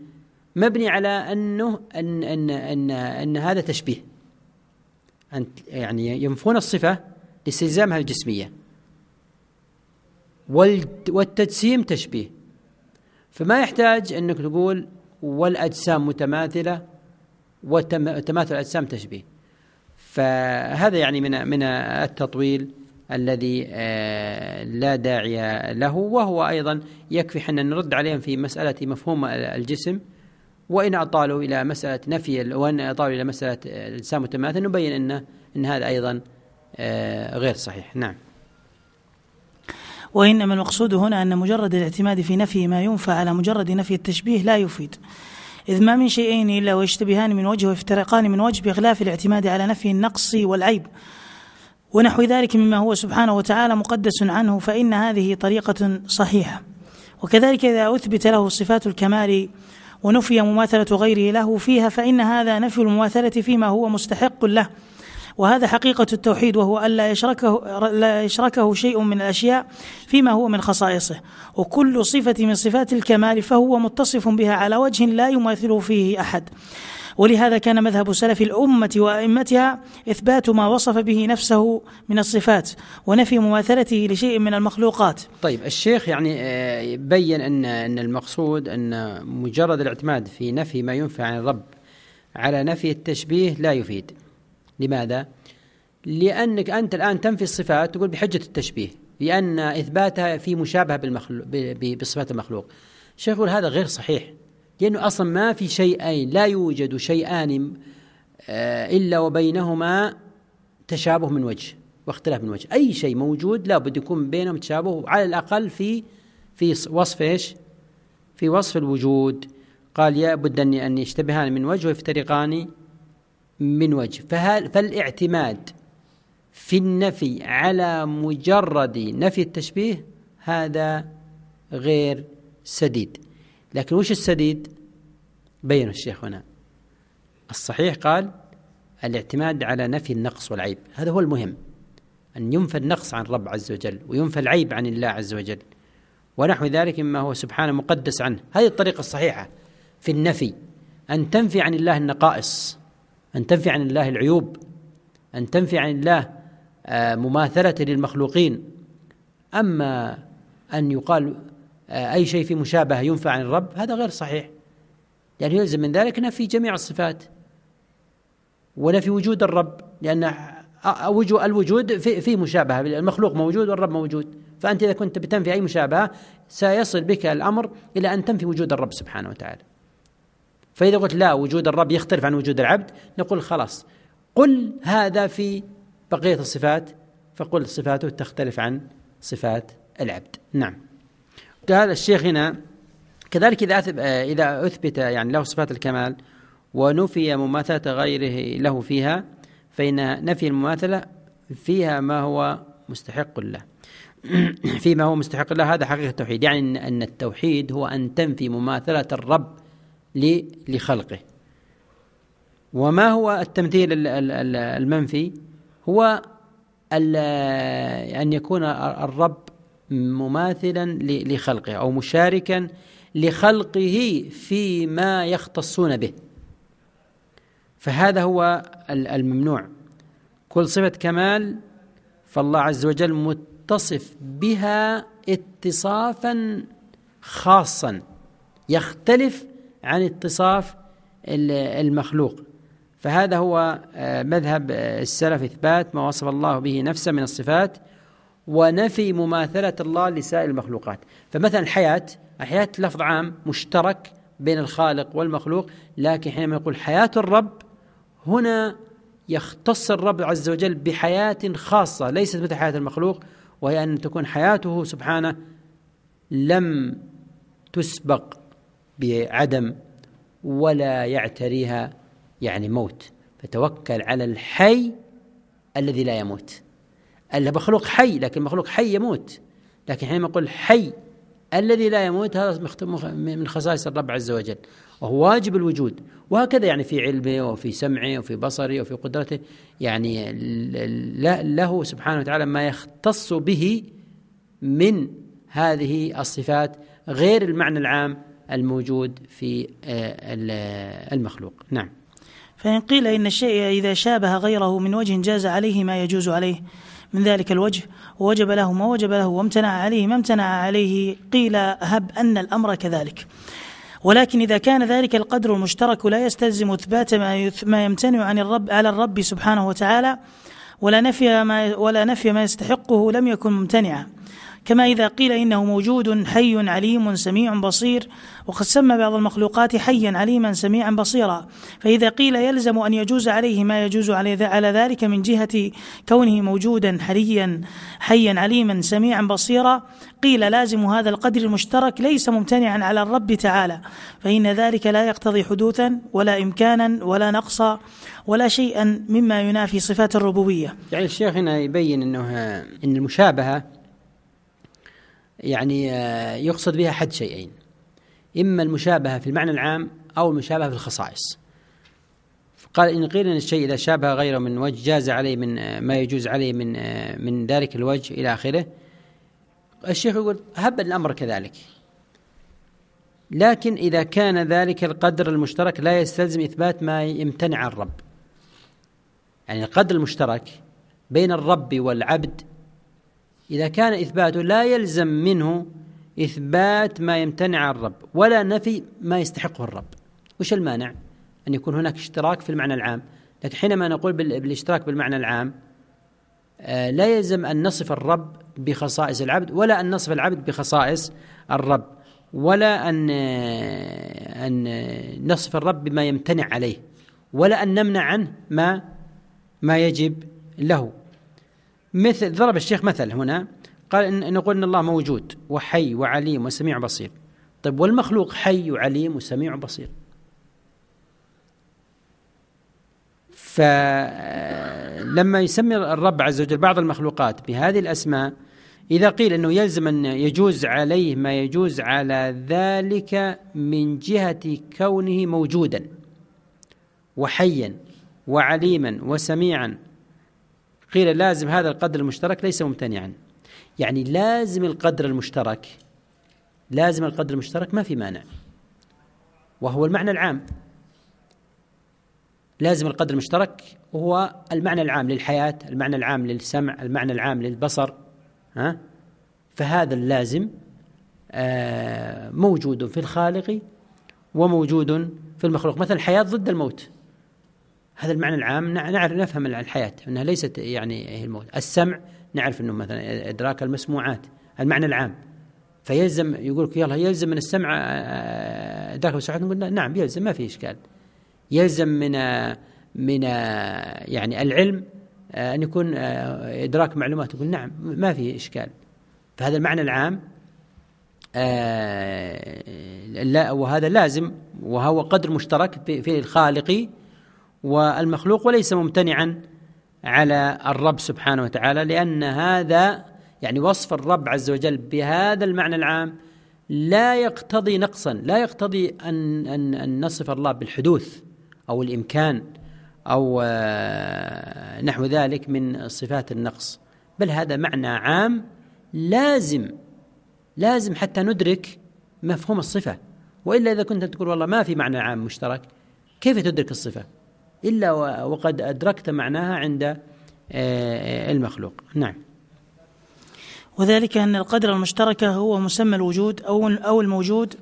مبني على أنه أن, أن, أن, أن هذا تشبيه أن يعني ينفون الصفة لاستلزامها الجسمية والتجسيم تشبيه فما يحتاج أنك تقول والأجسام متماثلة وتماثل الأجسام تشبيه فهذا يعني من من التطويل الذي آه، لا داعي له وهو أيضا يكفي حنا نرد عليهم في مسألة مفهوم الجسم وإن أطالوا إلى مسألة نفي وإن أطالوا إلى مسألة آه، الإنسان متماثل نبين أن أن هذا أيضا آه، غير صحيح نعم وإنما المقصود هنا أن مجرد الاعتماد في نفي ما ينفى على مجرد نفي التشبيه لا يفيد إذ ما من شيئين إلا ويشتبهان من وجه ويفترقان من وجه باغلاف الاعتماد على نفي النقص والعيب ونحو ذلك مما هو سبحانه وتعالى مقدس عنه فإن هذه طريقة صحيحة وكذلك إذا أثبت له صفات الكمال ونفي مماثلة غيره له فيها فإن هذا نفي المماثلة فيما هو مستحق له وهذا حقيقة التوحيد وهو ألا يشركه لا يشركه شيء من الأشياء فيما هو من خصائصه وكل صفة من صفات الكمال فهو متصف بها على وجه لا يماثله فيه أحد ولهذا كان مذهب سلف الأمة وأئمتها إثبات ما وصف به نفسه من الصفات ونفي مماثلته لشيء من المخلوقات طيب الشيخ يعني آه، بين أن أن المقصود أن مجرد الاعتماد في نفي ما ينفع عن الرب على نفي التشبيه لا يفيد لماذا؟ لأنك أنت الآن تنفي الصفات تقول بحجة التشبيه لأن إثباتها في مشابهة بالمخلوق بصفات المخلوق الشيخ يقول هذا غير صحيح لأنه أصلا ما في شيئين لا يوجد شيئان آه، إلا وبينهما تشابه من وجه واختلاف من وجه أي شيء موجود لا بد يكون بينهم تشابه على الأقل في في وصف إيش في وصف الوجود قال يا بد أن يشتبهان من وجه ويفترقان من وجه فهل فالاعتماد في النفي على مجرد نفي التشبيه هذا غير سديد لكن وش السديد بين الشيخ هنا الصحيح قال الاعتماد على نفي النقص والعيب هذا هو المهم أن ينفى النقص عن رب عز وجل وينفى العيب عن الله عز وجل ونحو ذلك مما هو سبحانه مقدس عنه هذه الطريقة الصحيحة في النفي أن تنفي عن الله النقائص أن تنفي عن الله العيوب أن تنفي عن الله آه، مماثلة للمخلوقين أما أن يقال آه، أي شيء في مشابهة ينفى عن الرب هذا غير صحيح يعني يلزم من ذلك نفي جميع الصفات ونفي وجود الرب لأن الوجود فيه مشابهة المخلوق موجود والرب موجود فأنت إذا كنت بتنفي أي مشابهة سيصل بك الأمر إلى أن تنفي وجود الرب سبحانه وتعالى فإذا قلت لا وجود الرب يختلف عن وجود العبد نقول خلاص قل هذا في بقية الصفات فقل صفاته تختلف عن صفات العبد نعم قال الشيخ هنا كذلك إذا إذا أثبت يعني له صفات الكمال ونفي مماثلة غيره له فيها فإن نفي المماثلة فيها ما هو مستحق له فيما هو مستحق له هذا حقيقة التوحيد يعني أن التوحيد هو أن تنفي مماثلة الرب لخلقه وما هو التمثيل المنفي هو أن يكون الرب مماثلا لخلقه أو مشاركا لخلقه فيما يختصون به فهذا هو الممنوع كل صفة كمال فالله عز وجل متصف بها اتصافا خاصا يختلف عن اتصاف المخلوق فهذا هو آه، مذهب آه، السلف إثبات ما وصف الله به نفسه من الصفات ونفي مماثلة الله لسائر المخلوقات فمثلا الحياة الحياة لفظ عام مشترك بين الخالق والمخلوق لكن حينما يقول حياة الرب هنا يختص الرب عز وجل بحياة خاصة ليست مثل حياة المخلوق وهي أن تكون حياته سبحانه لم تسبق بعدم ولا يعتريها يعني موت فتوكل على الحي الذي لا يموت المخلوق مخلوق حي لكن مخلوق حي يموت لكن حينما نقول حي الذي لا يموت هذا من خصائص الرب عز وجل وهو واجب الوجود وهكذا يعني في علمه وفي سمعه وفي بصره وفي قدرته يعني له سبحانه وتعالى ما يختص به من هذه الصفات غير المعنى العام الموجود في آه، المخلوق نعم فإن قيل إن الشيء إذا شابه غيره من وجه جاز عليه ما يجوز عليه من ذلك الوجه ووجب له ما وجب له وامتنع عليه ما امتنع عليه قيل هب أن الأمر كذلك ولكن إذا كان ذلك القدر المشترك لا يستلزم إثبات ما, ما يمتنع عن الرب على الرب سبحانه وتعالى ولا نفي ما ولا نفي ما يستحقه لم يكن ممتنعا كما إذا قيل إنه موجود حي عليم سميع بصير وقد سمى بعض المخلوقات حيا عليما سميعا بصيرا فإذا قيل يلزم أن يجوز عليه ما يجوز على ذلك من جهة كونه موجودا حريا حيا عليما سميعا بصيرا قيل لازم هذا القدر المشترك ليس ممتنعا على الرب تعالى فإن ذلك لا يقتضي حدوثا ولا إمكانا ولا نقصا ولا شيئا مما ينافي صفات الربوبية يعني الشيخ هنا يبين أنه أن المشابهة يعني آه، يقصد بها حد شيئين إما المشابهة في المعنى العام أو المشابهة في الخصائص قال إن قيل أن الشيء إذا شابه غيره من وجه جاز عليه من آه، ما يجوز عليه من آه، من ذلك الوجه إلى آخره الشيخ يقول هب الأمر كذلك لكن إذا كان ذلك القدر المشترك لا يستلزم إثبات ما يمتنع عن الرب يعني القدر المشترك بين الرب والعبد إذا كان إثباته لا يلزم منه إثبات ما يمتنع عن الرب ولا نفي ما يستحقه الرب وش المانع؟ أن يكون هناك اشتراك في المعنى العام لكن حينما نقول بالاشتراك بالمعنى العام آه، لا يلزم أن نصف الرب بخصائص العبد ولا أن نصف العبد بخصائص الرب ولا أن آه، أن نصف الرب بما يمتنع عليه ولا أن نمنع عنه ما ما يجب له مثل ضرب الشيخ مثل هنا قال إن نقول إن الله موجود وحي وعليم وسميع بصير طيب والمخلوق حي وعليم وسميع بصير فلما يسمي الرب عز وجل بعض المخلوقات بهذه الأسماء إذا قيل أنه يلزم أن يجوز عليه ما يجوز على ذلك من جهة كونه موجودا وحيا وعليما وسميعا قيل لازم هذا القدر المشترك ليس ممتنعا يعني لازم القدر المشترك لازم القدر المشترك ما في مانع وهو المعنى العام لازم القدر المشترك وهو المعنى العام للحياة المعنى العام للسمع المعنى العام للبصر ها؟ فهذا اللازم آه، موجود في الخالق وموجود في المخلوق مثلا الحياة ضد الموت هذا المعنى العام نعرف نفهم الحياة أنها ليست يعني هي الموت السمع نعرف أنه مثلا إدراك المسموعات المعنى العام فيلزم يقول لك يلا يلزم من السمع إدراك المسموعات نقول نعم يلزم ما في إشكال يلزم من من يعني العلم أن يكون إدراك معلومات يقول نعم ما في إشكال فهذا المعنى العام لا وهذا لازم وهو قدر مشترك في الخالق والمخلوق وليس ممتنعا على الرب سبحانه وتعالى لأن هذا يعني وصف الرب عز وجل بهذا المعنى العام لا يقتضي نقصا لا يقتضي أن, أن, أن نصف الله بالحدوث أو الإمكان أو آه، نحو ذلك من صفات النقص بل هذا معنى عام لازم لازم حتى ندرك مفهوم الصفة وإلا إذا كنت تقول والله ما في معنى عام مشترك كيف تدرك الصفة إلا وقد أدركت معناها عند آه، آه، المخلوق نعم وذلك أن القدر المشترك هو مسمى الوجود أو أو الموجود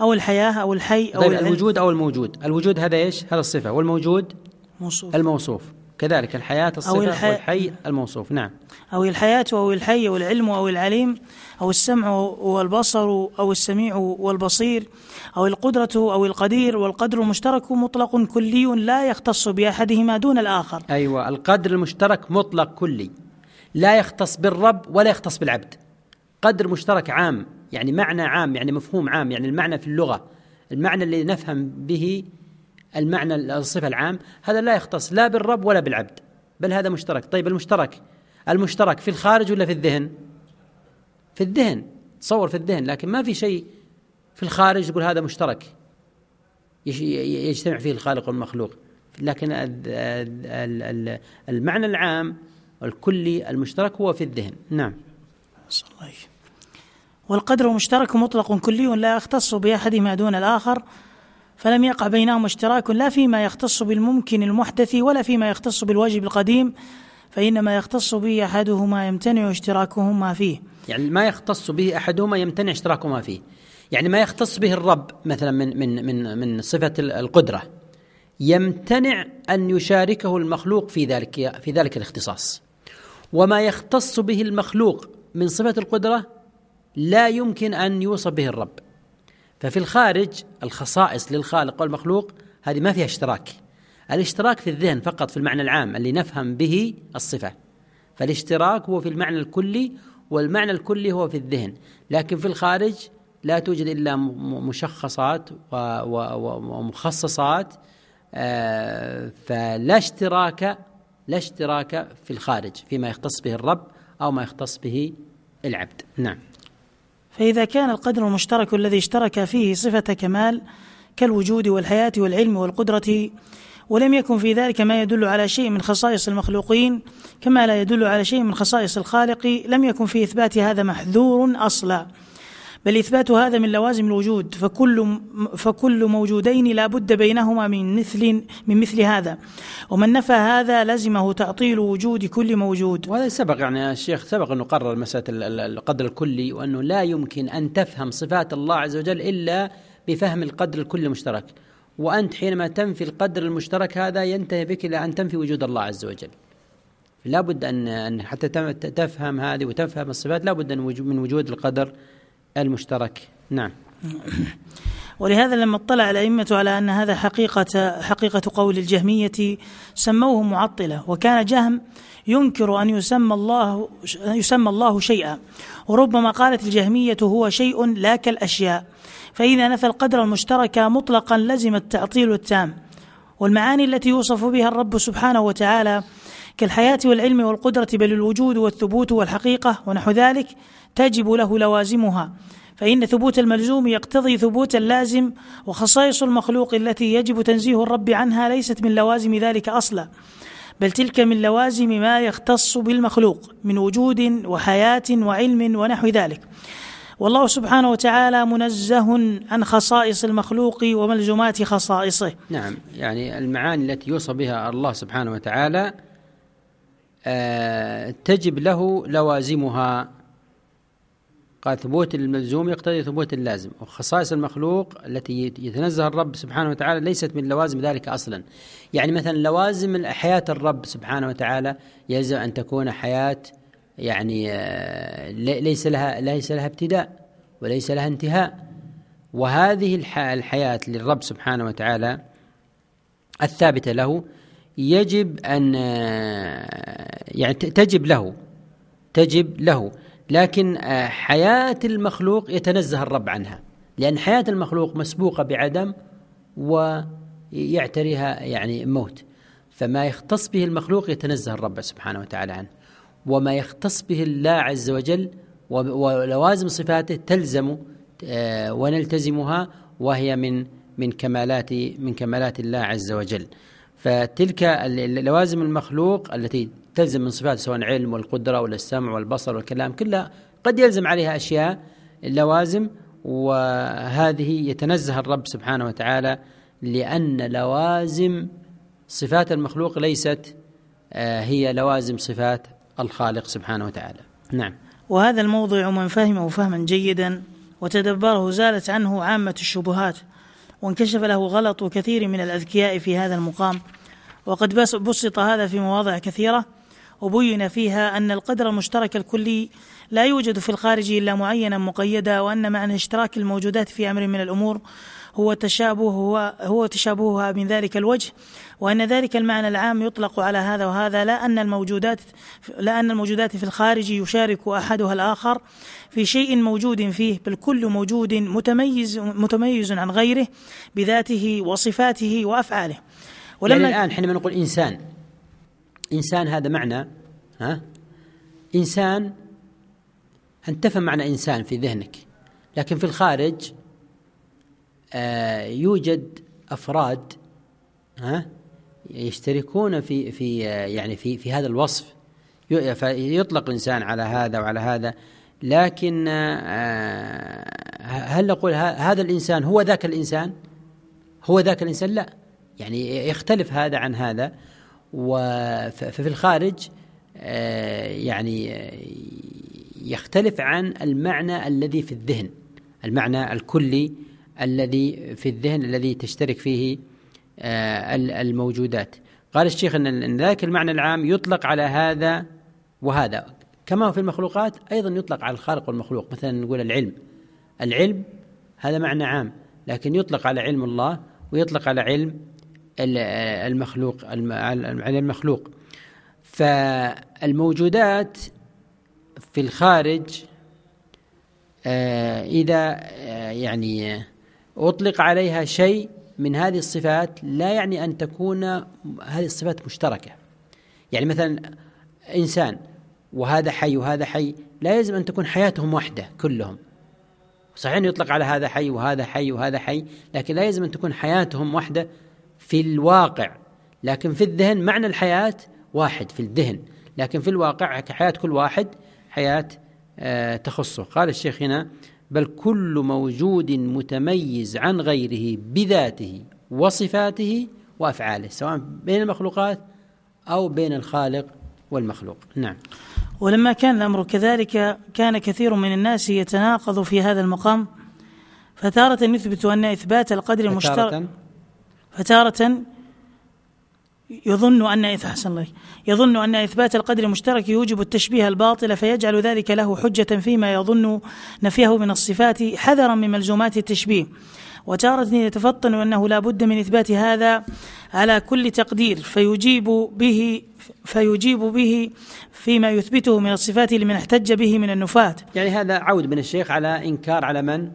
أو الحياة أو الحي أو طيب الوجود أو الموجود الوجود هذا إيش هذا الصفة والموجود موصوف الموصوف كذلك الحياة الصفة أو الحي... والحي الموصوف نعم أو الحياة أو الحي والعلم أو العليم أو السمع والبصر أو السميع والبصير أو القدرة أو القدير والقدر المشترك مطلق كلي لا يختص بأحدهما دون الآخر أيوة القدر المشترك مطلق كلي لا يختص بالرب ولا يختص بالعبد قدر مشترك عام يعني معنى عام يعني مفهوم عام يعني المعنى في اللغة المعنى اللي نفهم به المعنى الصفة العام هذا لا يختص لا بالرب ولا بالعبد بل هذا مشترك طيب المشترك المشترك في الخارج ولا في الذهن في الذهن تصور في الذهن لكن ما في شيء في الخارج يقول هذا مشترك يجتمع فيه الخالق والمخلوق لكن المعنى العام الكلي المشترك هو في الذهن نعم والقدر مشترك مطلق كلي لا يختص بأحد ما دون الآخر فلم يقع بينهما اشتراك لا فيما يختص بالممكن المحدث ولا فيما يختص بالواجب القديم فإنما يختص به أحدهما يمتنع اشتراكهما فيه يعني ما يختص به أحدهما يمتنع اشتراكهما فيه يعني ما يختص به الرب مثلا من من من من صفة القدرة يمتنع أن يشاركه المخلوق في ذلك في ذلك الاختصاص وما يختص به المخلوق من صفة القدرة لا يمكن أن يوصف به الرب ففي الخارج الخصائص للخالق والمخلوق هذه ما فيها اشتراك الاشتراك في الذهن فقط في المعنى العام اللي نفهم به الصفه فالاشتراك هو في المعنى الكلي والمعنى الكلي هو في الذهن لكن في الخارج لا توجد الا مشخصات ومخصصات آه، فلا اشتراك لا اشتراك في الخارج فيما يختص به الرب او ما يختص به العبد نعم فإذا كان القدر المشترك الذي اشترك فيه صفة كمال كالوجود والحياة والعلم والقدرة ولم يكن في ذلك ما يدل على شيء من خصائص المخلوقين كما لا يدل على شيء من خصائص الخالق لم يكن في إثبات هذا محذور أصلا بل إثبات هذا من لوازم الوجود فكل فكل موجودين لا بد بينهما من مثل من مثل هذا ومن نفى هذا لزمه تعطيل وجود كل موجود وهذا سبق يعني الشيخ سبق أنه قرر مسألة القدر الكلي وأنه لا يمكن أن تفهم صفات الله عز وجل إلا بفهم القدر الكلي المشترك وأنت حينما تنفي القدر المشترك هذا ينتهي بك إلى أن تنفي وجود الله عز وجل لابد أن أن حتى تفهم هذه وتفهم الصفات لابد من وجود القدر المشترك نعم ولهذا لما اطلع الأئمة على أن هذا حقيقة حقيقة قول الجهمية سموه معطلة وكان جهم ينكر أن يسمى الله يسمى الله شيئا وربما قالت الجهمية هو شيء لا كالأشياء فإذا نفى القدر المشترك مطلقا لزم التعطيل التام والمعاني التي يوصف بها الرب سبحانه وتعالى كالحياة والعلم والقدرة بل الوجود والثبوت والحقيقة ونحو ذلك تجب له لوازمها فإن ثبوت الملزوم يقتضي ثبوت اللازم وخصائص المخلوق التي يجب تنزيه الرب عنها ليست من لوازم ذلك أصلا بل تلك من لوازم ما يختص بالمخلوق من وجود وحياة وعلم ونحو ذلك والله سبحانه وتعالى منزه عن خصائص المخلوق وملزومات خصائصه نعم يعني المعاني التي يوصى بها الله سبحانه وتعالى آه، تجب له لوازمها قال ثبوت الملزوم يقتضي ثبوت اللازم وخصائص المخلوق التي يتنزه الرب سبحانه وتعالى ليست من لوازم ذلك أصلا يعني مثلا لوازم حياة الرب سبحانه وتعالى يلزم أن تكون حياة يعني آه، ليس لها ليس لها ابتداء وليس لها انتهاء وهذه الحياة للرب سبحانه وتعالى الثابتة له يجب أن آه، يعني تجب له تجب له لكن آه، حياة المخلوق يتنزه الرب عنها لأن حياة المخلوق مسبوقة بعدم ويعتريها يعني موت فما يختص به المخلوق يتنزه الرب سبحانه وتعالى عنه وما يختص به الله عز وجل ولوازم صفاته تلزم آه، ونلتزمها وهي من من كمالات من كمالات الله عز وجل فتلك لوازم المخلوق التي تلزم من صفات سواء العلم والقدرة والسمع والبصر والكلام كلها قد يلزم عليها أشياء اللوازم وهذه يتنزه الرب سبحانه وتعالى لأن لوازم صفات المخلوق ليست آه، هي لوازم صفات الخالق سبحانه وتعالى نعم وهذا الموضع من فهمه فهما جيدا وتدبره زالت عنه عامة الشبهات وانكشف له غلط كثير من الأذكياء في هذا المقام وقد بسط هذا في مواضع كثيرة وبين فيها أن القدر المشترك الكلي لا يوجد في الخارج إلا معينا مقيدا وأن معنى اشتراك الموجودات في أمر من الأمور هو تشابه هو, هو تشابهها من ذلك الوجه وأن ذلك المعنى العام يطلق على هذا وهذا لا أن الموجودات لا أن الموجودات في الخارج يشارك أحدها الآخر في شيء موجود فيه بل كل موجود متميز متميز عن غيره بذاته وصفاته وأفعاله ولما يعني الآن حينما نقول إنسان إنسان هذا معنى ها إنسان أن تفهم معنى إنسان في ذهنك لكن في الخارج آه يوجد أفراد ها يشتركون في في يعني في في هذا الوصف يطلق الإنسان على هذا وعلى هذا لكن آه، هل نقول هذا الإنسان هو ذاك الإنسان هو ذاك الإنسان لا يعني يختلف هذا عن هذا وفي الخارج آه، يعني آه، يختلف عن المعنى الذي في الذهن المعنى الكلي الذي في الذهن الذي تشترك فيه آه، الموجودات قال الشيخ أن ذاك المعنى العام يطلق على هذا وهذا كما في المخلوقات أيضا يطلق على الخالق والمخلوق مثلا نقول العلم العلم هذا معنى عام لكن يطلق على علم الله ويطلق على علم المخلوق على المخلوق فالموجودات في الخارج آه، إذا آه، يعني آه، أطلق عليها شيء من هذه الصفات لا يعني أن تكون هذه الصفات مشتركة يعني مثلا إنسان وهذا حي وهذا حي لا يلزم أن تكون حياتهم واحدة كلهم صحيح أنه يطلق على هذا حي وهذا حي وهذا حي لكن لا يلزم أن تكون حياتهم واحدة في الواقع لكن في الذهن معنى الحياة واحد في الذهن لكن في الواقع حياة كل واحد حياة آه، تخصه قال الشيخ هنا بل كل موجود متميز عن غيره بذاته وصفاته وأفعاله سواء بين المخلوقات أو بين الخالق والمخلوق نعم ولما كان الأمر كذلك كان كثير من الناس يتناقض في هذا المقام فتارة يثبت أن إثبات القدر المشترك فتارة يظن أن أحسن الله يظن أن إثبات القدر المشترك يوجب التشبيه الباطل فيجعل ذلك له حجة فيما يظن نفيه من الصفات حذرا من ملزومات التشبيه وتارة يتفطن أنه لا بد من إثبات هذا على كل تقدير فيجيب به فيجيب به فيما يثبته من الصفات لمن احتج به من النفاة يعني هذا عود من الشيخ على إنكار على من؟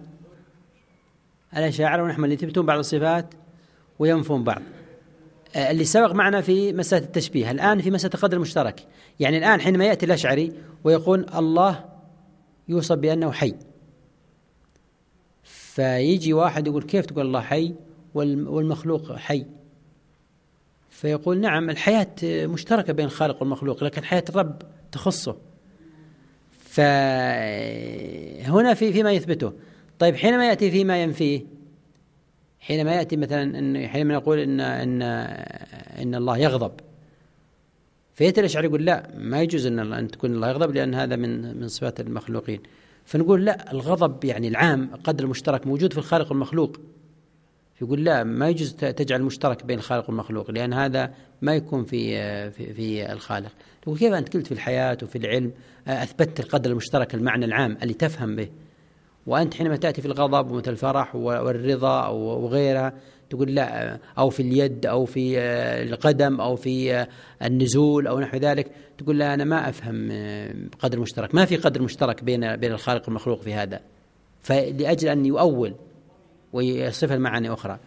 على شاعر ونحن اللي يثبتون بعض الصفات وينفون بعض آه، اللي سبق معنا في مسألة التشبيه الآن في مسألة القدر المشترك يعني الآن حينما يأتي الأشعري ويقول الله يوصف بأنه حي فيجي واحد يقول كيف تقول الله حي والمخلوق حي فيقول نعم الحياة مشتركة بين الخالق والمخلوق لكن حياة الرب تخصه فهنا في فيما يثبته طيب حينما يأتي فيما ينفيه حينما يأتي مثلا حينما نقول إن, إن, إن الله يغضب فيأتي الاشعر يقول لا ما يجوز أن, أن تكون الله يغضب لأن هذا من, من صفات المخلوقين فنقول لا الغضب يعني العام قدر المشترك موجود في الخالق والمخلوق يقول لا ما يجوز تجعل مشترك بين الخالق والمخلوق لأن هذا ما يكون في في, في الخالق يقول كيف أنت قلت في الحياة وفي العلم أثبتت القدر المشترك المعنى العام اللي تفهم به وأنت حينما تأتي في الغضب ومثل الفرح والرضا وغيرها تقول لا أو في اليد أو في آه، القدم أو في آه، النزول أو نحو ذلك تقول لا أنا ما أفهم آه، قدر مشترك ما في قدر مشترك بين بين الخالق والمخلوق في هذا فلأجل أن يؤول ويصف المعاني أخرى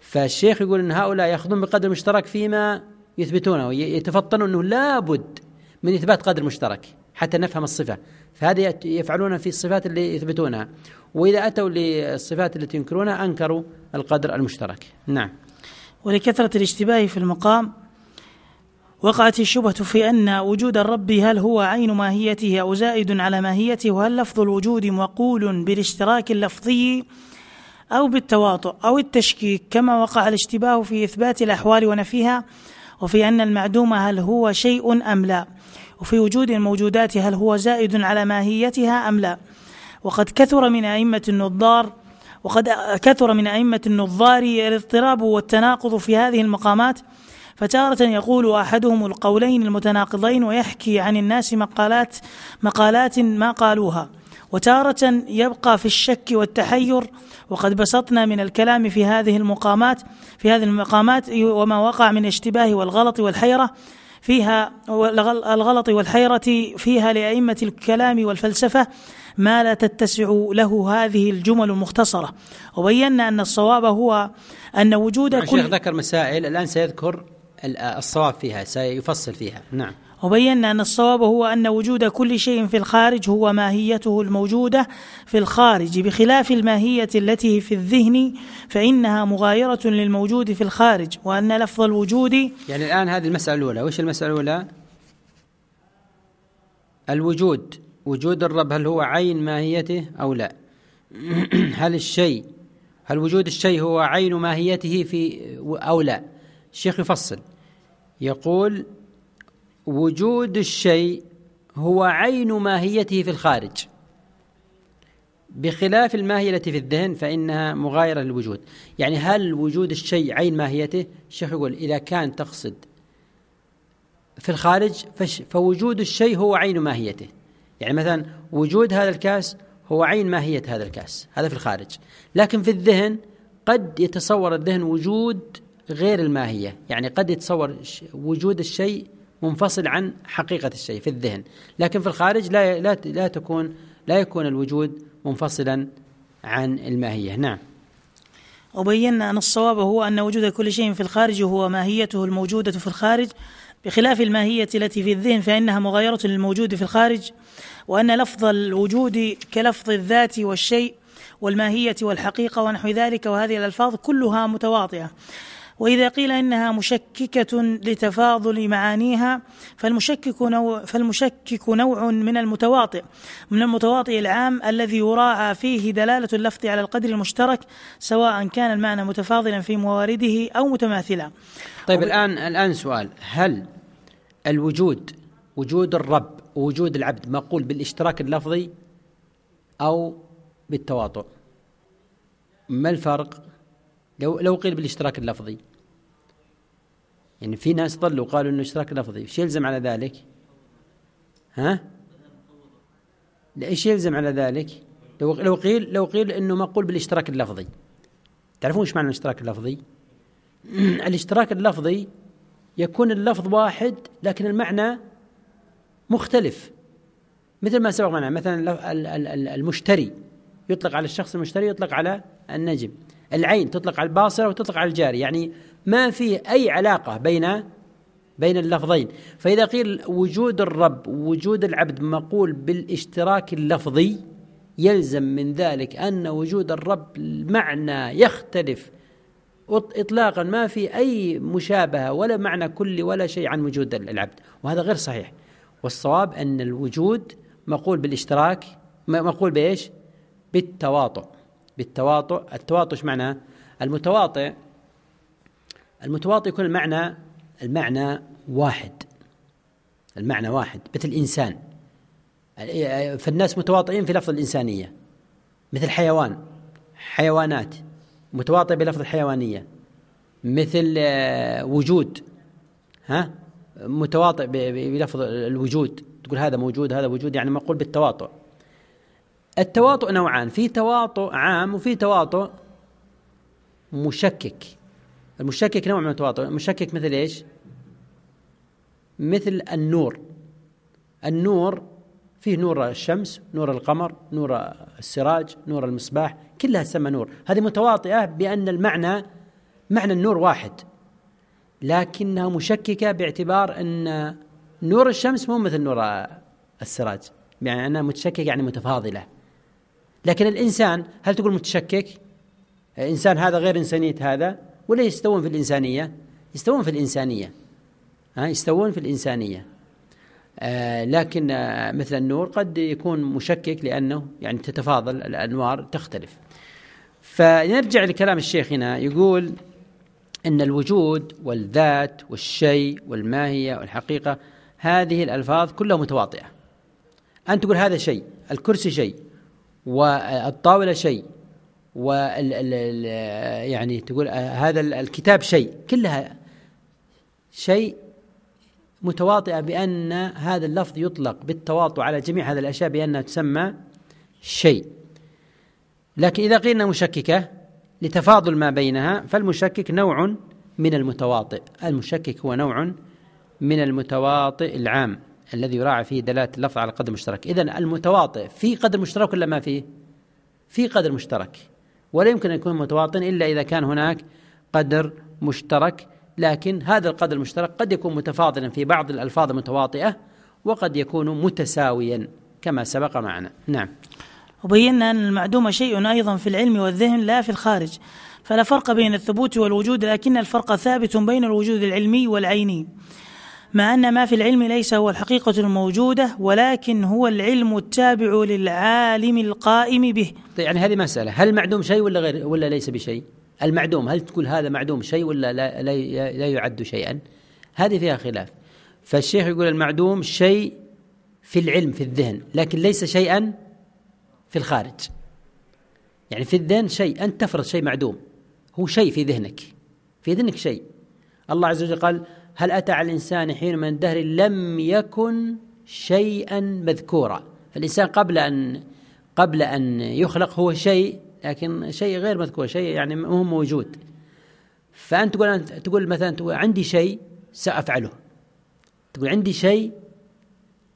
فالشيخ يقول أن هؤلاء يأخذون بقدر مشترك فيما يثبتونه يتفطنوا أنه لابد من إثبات قدر مشترك حتى نفهم الصفة فهذا يفعلون في الصفات اللي يثبتونها وإذا أتوا للصفات التي ينكرونها أنكروا القدر المشترك نعم ولكثرة الاشتباه في المقام وقعت الشبهة في أن وجود الرب هل هو عين ماهيته أو زائد على ماهيته وهل لفظ الوجود مقول بالاشتراك اللفظي أو بالتواطؤ أو التشكيك كما وقع الاشتباه في إثبات الأحوال ونفيها وفي أن المعدوم هل هو شيء أم لا وفي وجود الموجودات هل هو زائد على ماهيتها أم لا وقد كثر من أئمة النظار وقد كثر من أئمة النظار الاضطراب والتناقض في هذه المقامات فتارة يقول أحدهم القولين المتناقضين ويحكي عن الناس مقالات مقالات ما قالوها وتارة يبقى في الشك والتحير وقد بسطنا من الكلام في هذه المقامات في هذه المقامات وما وقع من اشتباه والغلط والحيرة فيها الغلط والحيرة فيها لأئمة الكلام والفلسفة ما لا تتسع له هذه الجمل المختصرة وبينا أن الصواب هو أن وجود نعم، كل ذكر مسائل الآن سيذكر الصواب فيها سيفصل فيها نعم وبينا أن الصواب هو أن وجود كل شيء في الخارج هو ماهيته الموجودة في الخارج بخلاف الماهية التي في الذهن فإنها مغايرة للموجود في الخارج وأن لفظ الوجود يعني الآن هذه المسألة الأولى وش المسألة الأولى؟ الوجود وجود الرب هل هو عين ماهيته أو لا هل الشيء هل وجود الشيء هو عين ماهيته في أو لا الشيخ يفصل يقول وجود الشيء هو عين ماهيته في الخارج بخلاف الماهية التي في الذهن فإنها مغايرة للوجود يعني هل وجود الشيء عين ماهيته الشيخ يقول إذا كان تقصد في الخارج فوجود الشيء هو عين ماهيته يعني مثلا وجود هذا الكاس هو عين ماهية هذا الكاس هذا في الخارج لكن في الذهن قد يتصور الذهن وجود غير الماهية يعني قد يتصور وجود الشيء منفصل عن حقيقة الشيء في الذهن لكن في الخارج لا لا لا تكون لا يكون الوجود منفصلا عن الماهية نعم وبينا أن الصواب هو أن وجود كل شيء في الخارج هو ماهيته الموجودة في الخارج بخلاف الماهية التي في الذهن فإنها مغايرة للموجود في الخارج وأن لفظ الوجود كلفظ الذات والشيء والماهية والحقيقة ونحو ذلك وهذه الألفاظ كلها متواطئة وإذا قيل إنها مشككة لتفاضل معانيها فالمشكك نوع, فالمشكك نوع من المتواطئ من المتواطئ العام الذي يراعى فيه دلالة اللفظ على القدر المشترك سواء كان المعنى متفاضلا في موارده أو متماثلا طيب وب... الآن الآن سؤال هل الوجود وجود الرب ووجود العبد مقول بالاشتراك اللفظي أو بالتواطؤ ما الفرق لو لو قيل بالاشتراك اللفظي يعني في ناس ضلوا قالوا انه اشتراك لفظي ايش يلزم على ذلك ها ايش يلزم على ذلك لو لو قيل لو قيل انه مقول بالاشتراك اللفظي تعرفون ايش معنى الاشتراك اللفظي الاشتراك اللفظي يكون اللفظ واحد لكن المعنى مختلف مثل ما سبق معنا مثلا المشتري يطلق على الشخص المشتري يطلق على النجم العين تطلق على الباصرة وتطلق على الجاري يعني ما فيه أي علاقة بين بين اللفظين فإذا قيل وجود الرب وجود العبد مقول بالاشتراك اللفظي يلزم من ذلك أن وجود الرب معنى يختلف إطلاقا ما في أي مشابهة ولا معنى كلي ولا شيء عن وجود العبد وهذا غير صحيح والصواب أن الوجود مقول بالاشتراك مقول بإيش بالتواطؤ بالتواطؤ التواطؤ ايش معناه المتواطئ المتواطئ يكون المعنى المعنى واحد المعنى واحد مثل إنسان فالناس متواطئين في لفظ الإنسانية مثل حيوان حيوانات متواطئ بلفظ الحيوانية مثل آه، وجود ها متواطئ بلفظ الوجود تقول هذا موجود هذا وجود يعني مقول بالتواطؤ التواطؤ نوعان في تواطؤ عام وفي تواطؤ مشكك المشكك نوع من التواطؤ المشكك مثل ايش مثل النور النور فيه نور الشمس نور القمر نور السراج نور المصباح كلها تسمى نور هذه متواطئة بأن المعنى معنى النور واحد لكنها مشككة باعتبار أن نور الشمس مو مثل نور السراج يعني أنا متشكك يعني متفاضلة لكن الإنسان هل تقول متشكك إنسان هذا غير إنسانية هذا ولا يستوون في الإنسانية يستوون في الإنسانية ها يستوون في الإنسانية آه لكن آه، مثل النور قد يكون مشكك لأنه يعني تتفاضل الأنوار تختلف فنرجع لكلام الشيخ هنا يقول أن الوجود والذات والشيء والماهية والحقيقة هذه الألفاظ كلها متواطئة أن تقول هذا شيء الكرسي شيء والطاولة شيء و يعني تقول آه، هذا الكتاب شيء كلها شيء متواطئة بأن هذا اللفظ يطلق بالتواطؤ على جميع هذه الأشياء بأنها تسمى شيء لكن إذا قيلنا مشككة لتفاضل ما بينها فالمشكك نوع من المتواطئ المشكك هو نوع من المتواطئ العام الذي يراعى فيه دلالة اللفظ على قدر مشترك إذا المتواطئ في قدر مشترك ولا ما فيه في قدر مشترك ولا يمكن أن يكون متواطن إلا إذا كان هناك قدر مشترك لكن هذا القدر المشترك قد يكون متفاضلا في بعض الألفاظ المتواطئة وقد يكون متساويا كما سبق معنا نعم وبينا أن المعدوم شيء أيضا في العلم والذهن لا في الخارج فلا فرق بين الثبوت والوجود لكن الفرق ثابت بين الوجود العلمي والعيني مع أن ما في العلم ليس هو الحقيقة الموجودة ولكن هو العلم التابع للعالم القائم به طيب يعني هذه مسألة هل معدوم شيء ولا غير ولا ليس بشيء المعدوم هل تقول هذا معدوم شيء ولا لا, لا, لا يعد شيئا هذه فيها خلاف فالشيخ يقول المعدوم شيء في العلم في الذهن لكن ليس شيئا في الخارج يعني في الذهن شيء أنت تفرض شيء معدوم هو شيء في ذهنك في ذهنك شيء الله عز وجل قال هل أتى على الإنسان حين من الدهر لم يكن شيئا مذكورا فالإنسان قبل أن قبل أن يخلق هو شيء لكن شيء غير مذكور شيء يعني مو موجود فأنت تقول أنت تقول مثلا تقول عندي شيء سأفعله تقول عندي شيء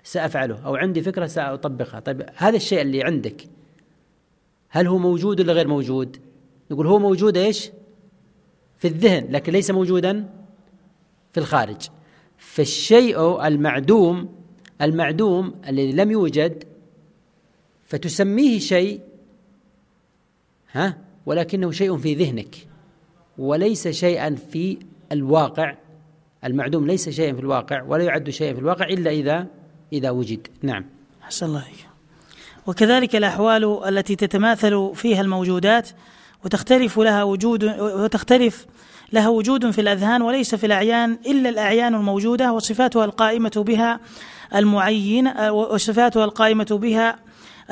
سأفعله أو عندي فكرة سأطبقها طيب هذا الشيء اللي عندك هل هو موجود ولا غير موجود نقول هو موجود إيش في الذهن لكن ليس موجودا في الخارج فالشيء المعدوم المعدوم الذي لم يوجد فتسميه شيء ها ولكنه شيء في ذهنك وليس شيئا في الواقع المعدوم ليس شيئا في الواقع ولا يعد شيئا في الواقع إلا إذا إذا وجد نعم أحسن الله عليك وكذلك الأحوال التي تتماثل فيها الموجودات وتختلف لها وجود وتختلف لها وجود في الأذهان وليس في الأعيان إلا الأعيان الموجودة وصفاتها القائمة بها المعينة آه، وصفاتها القائمة بها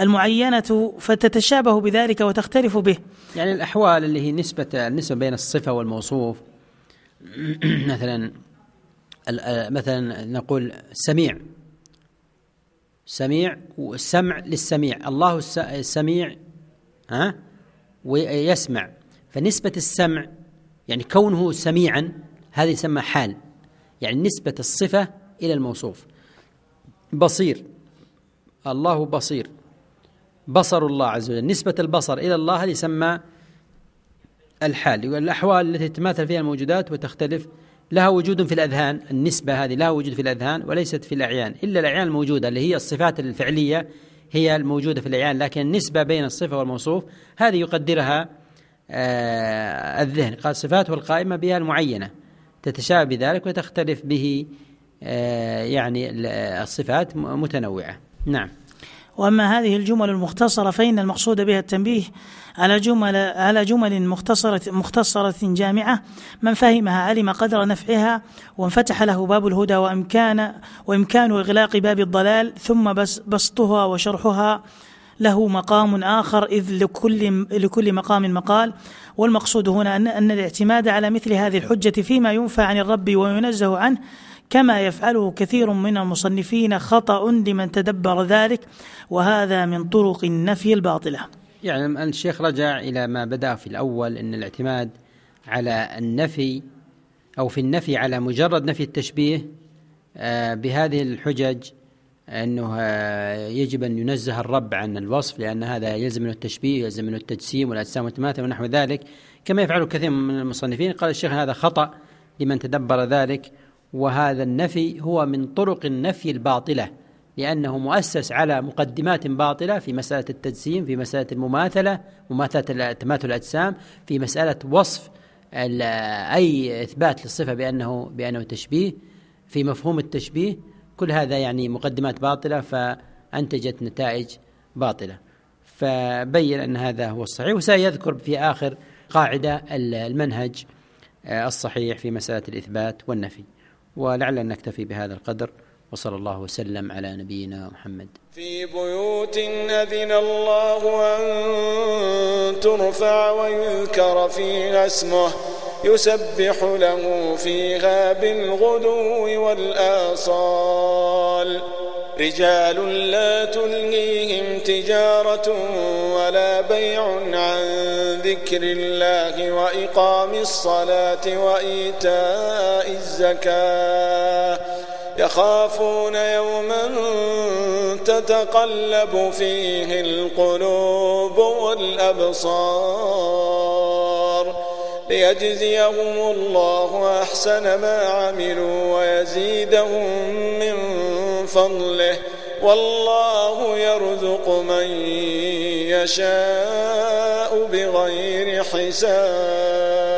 المعينة فتتشابه بذلك وتختلف به يعني الأحوال اللي هي نسبة النسبة بين الصفة والموصوف مثلا آه، مثلا نقول سميع سميع والسمع للسميع الله السميع ها ويسمع فنسبة السمع يعني كونه سميعا هذا يسمى حال يعني نسبة الصفة إلى الموصوف بصير الله بصير بصر الله عز وجل نسبة البصر إلى الله هذا يسمى الحال يقول الأحوال التي تتماثل فيها الموجودات وتختلف لها وجود في الأذهان النسبة هذه لها وجود في الأذهان وليست في الأعيان إلا الأعيان الموجودة اللي هي الصفات الفعلية هي الموجودة في الأعيان لكن النسبة بين الصفة والموصوف هذه يقدرها آه، الذهن قال صفاته القائمة بها المعينة تتشابه بذلك وتختلف به آه، يعني الصفات متنوعة نعم واما هذه الجمل المختصره فان المقصود بها التنبيه على جمل على جمل مختصره مختصره جامعه من فهمها علم قدر نفعها وانفتح له باب الهدى وامكان وامكان اغلاق باب الضلال ثم بسطها وشرحها له مقام آخر إذ لكل, لكل مقام مقال والمقصود هنا أن, أن الاعتماد على مثل هذه الحجة فيما ينفى عن الرب وينزه عنه كما يفعله كثير من المصنفين خطأ لمن تدبر ذلك وهذا من طرق النفي الباطلة يعني أن الشيخ رجع إلى ما بدأ في الأول أن الاعتماد على النفي أو في النفي على مجرد نفي التشبيه آه، بهذه الحجج أنه آه، يجب أن ينزه الرب عن الوصف لأن هذا يلزم منه التشبيه يلزم منه التجسيم والأجسام والتماثل ونحو ذلك كما يفعل كثير من المصنفين قال الشيخ هذا خطأ لمن تدبر ذلك وهذا النفي هو من طرق النفي الباطلة لأنه مؤسس على مقدمات باطلة في مسألة التجسيم في مسألة المماثلة مماثلة تماثل الأجسام في مسألة وصف آه، أي إثبات للصفة بأنه بأنه تشبيه في مفهوم التشبيه كل هذا يعني مقدمات باطلة فأنتجت نتائج باطلة فبين أن هذا هو الصحيح وسيذكر في آخر قاعدة المنهج آه، الصحيح في مسألة الإثبات والنفي ولعل نكتفي بهذا القدر وصلى الله وسلم على نبينا محمد في بيوت أذن الله أن ترفع ويذكر فيها اسمه يسبح له فيها بالغدو والآصال رجال لا تلهيهم تجارة ولا بيع عن ذكر الله وإقام الصلاة وإيتاء الزكاة يخافون يوما تتقلب فيه القلوب والأبصار ليجزيهم الله أحسن ما عملوا ويزيدهم من فضله والله يرزق من يشاء بغير حساب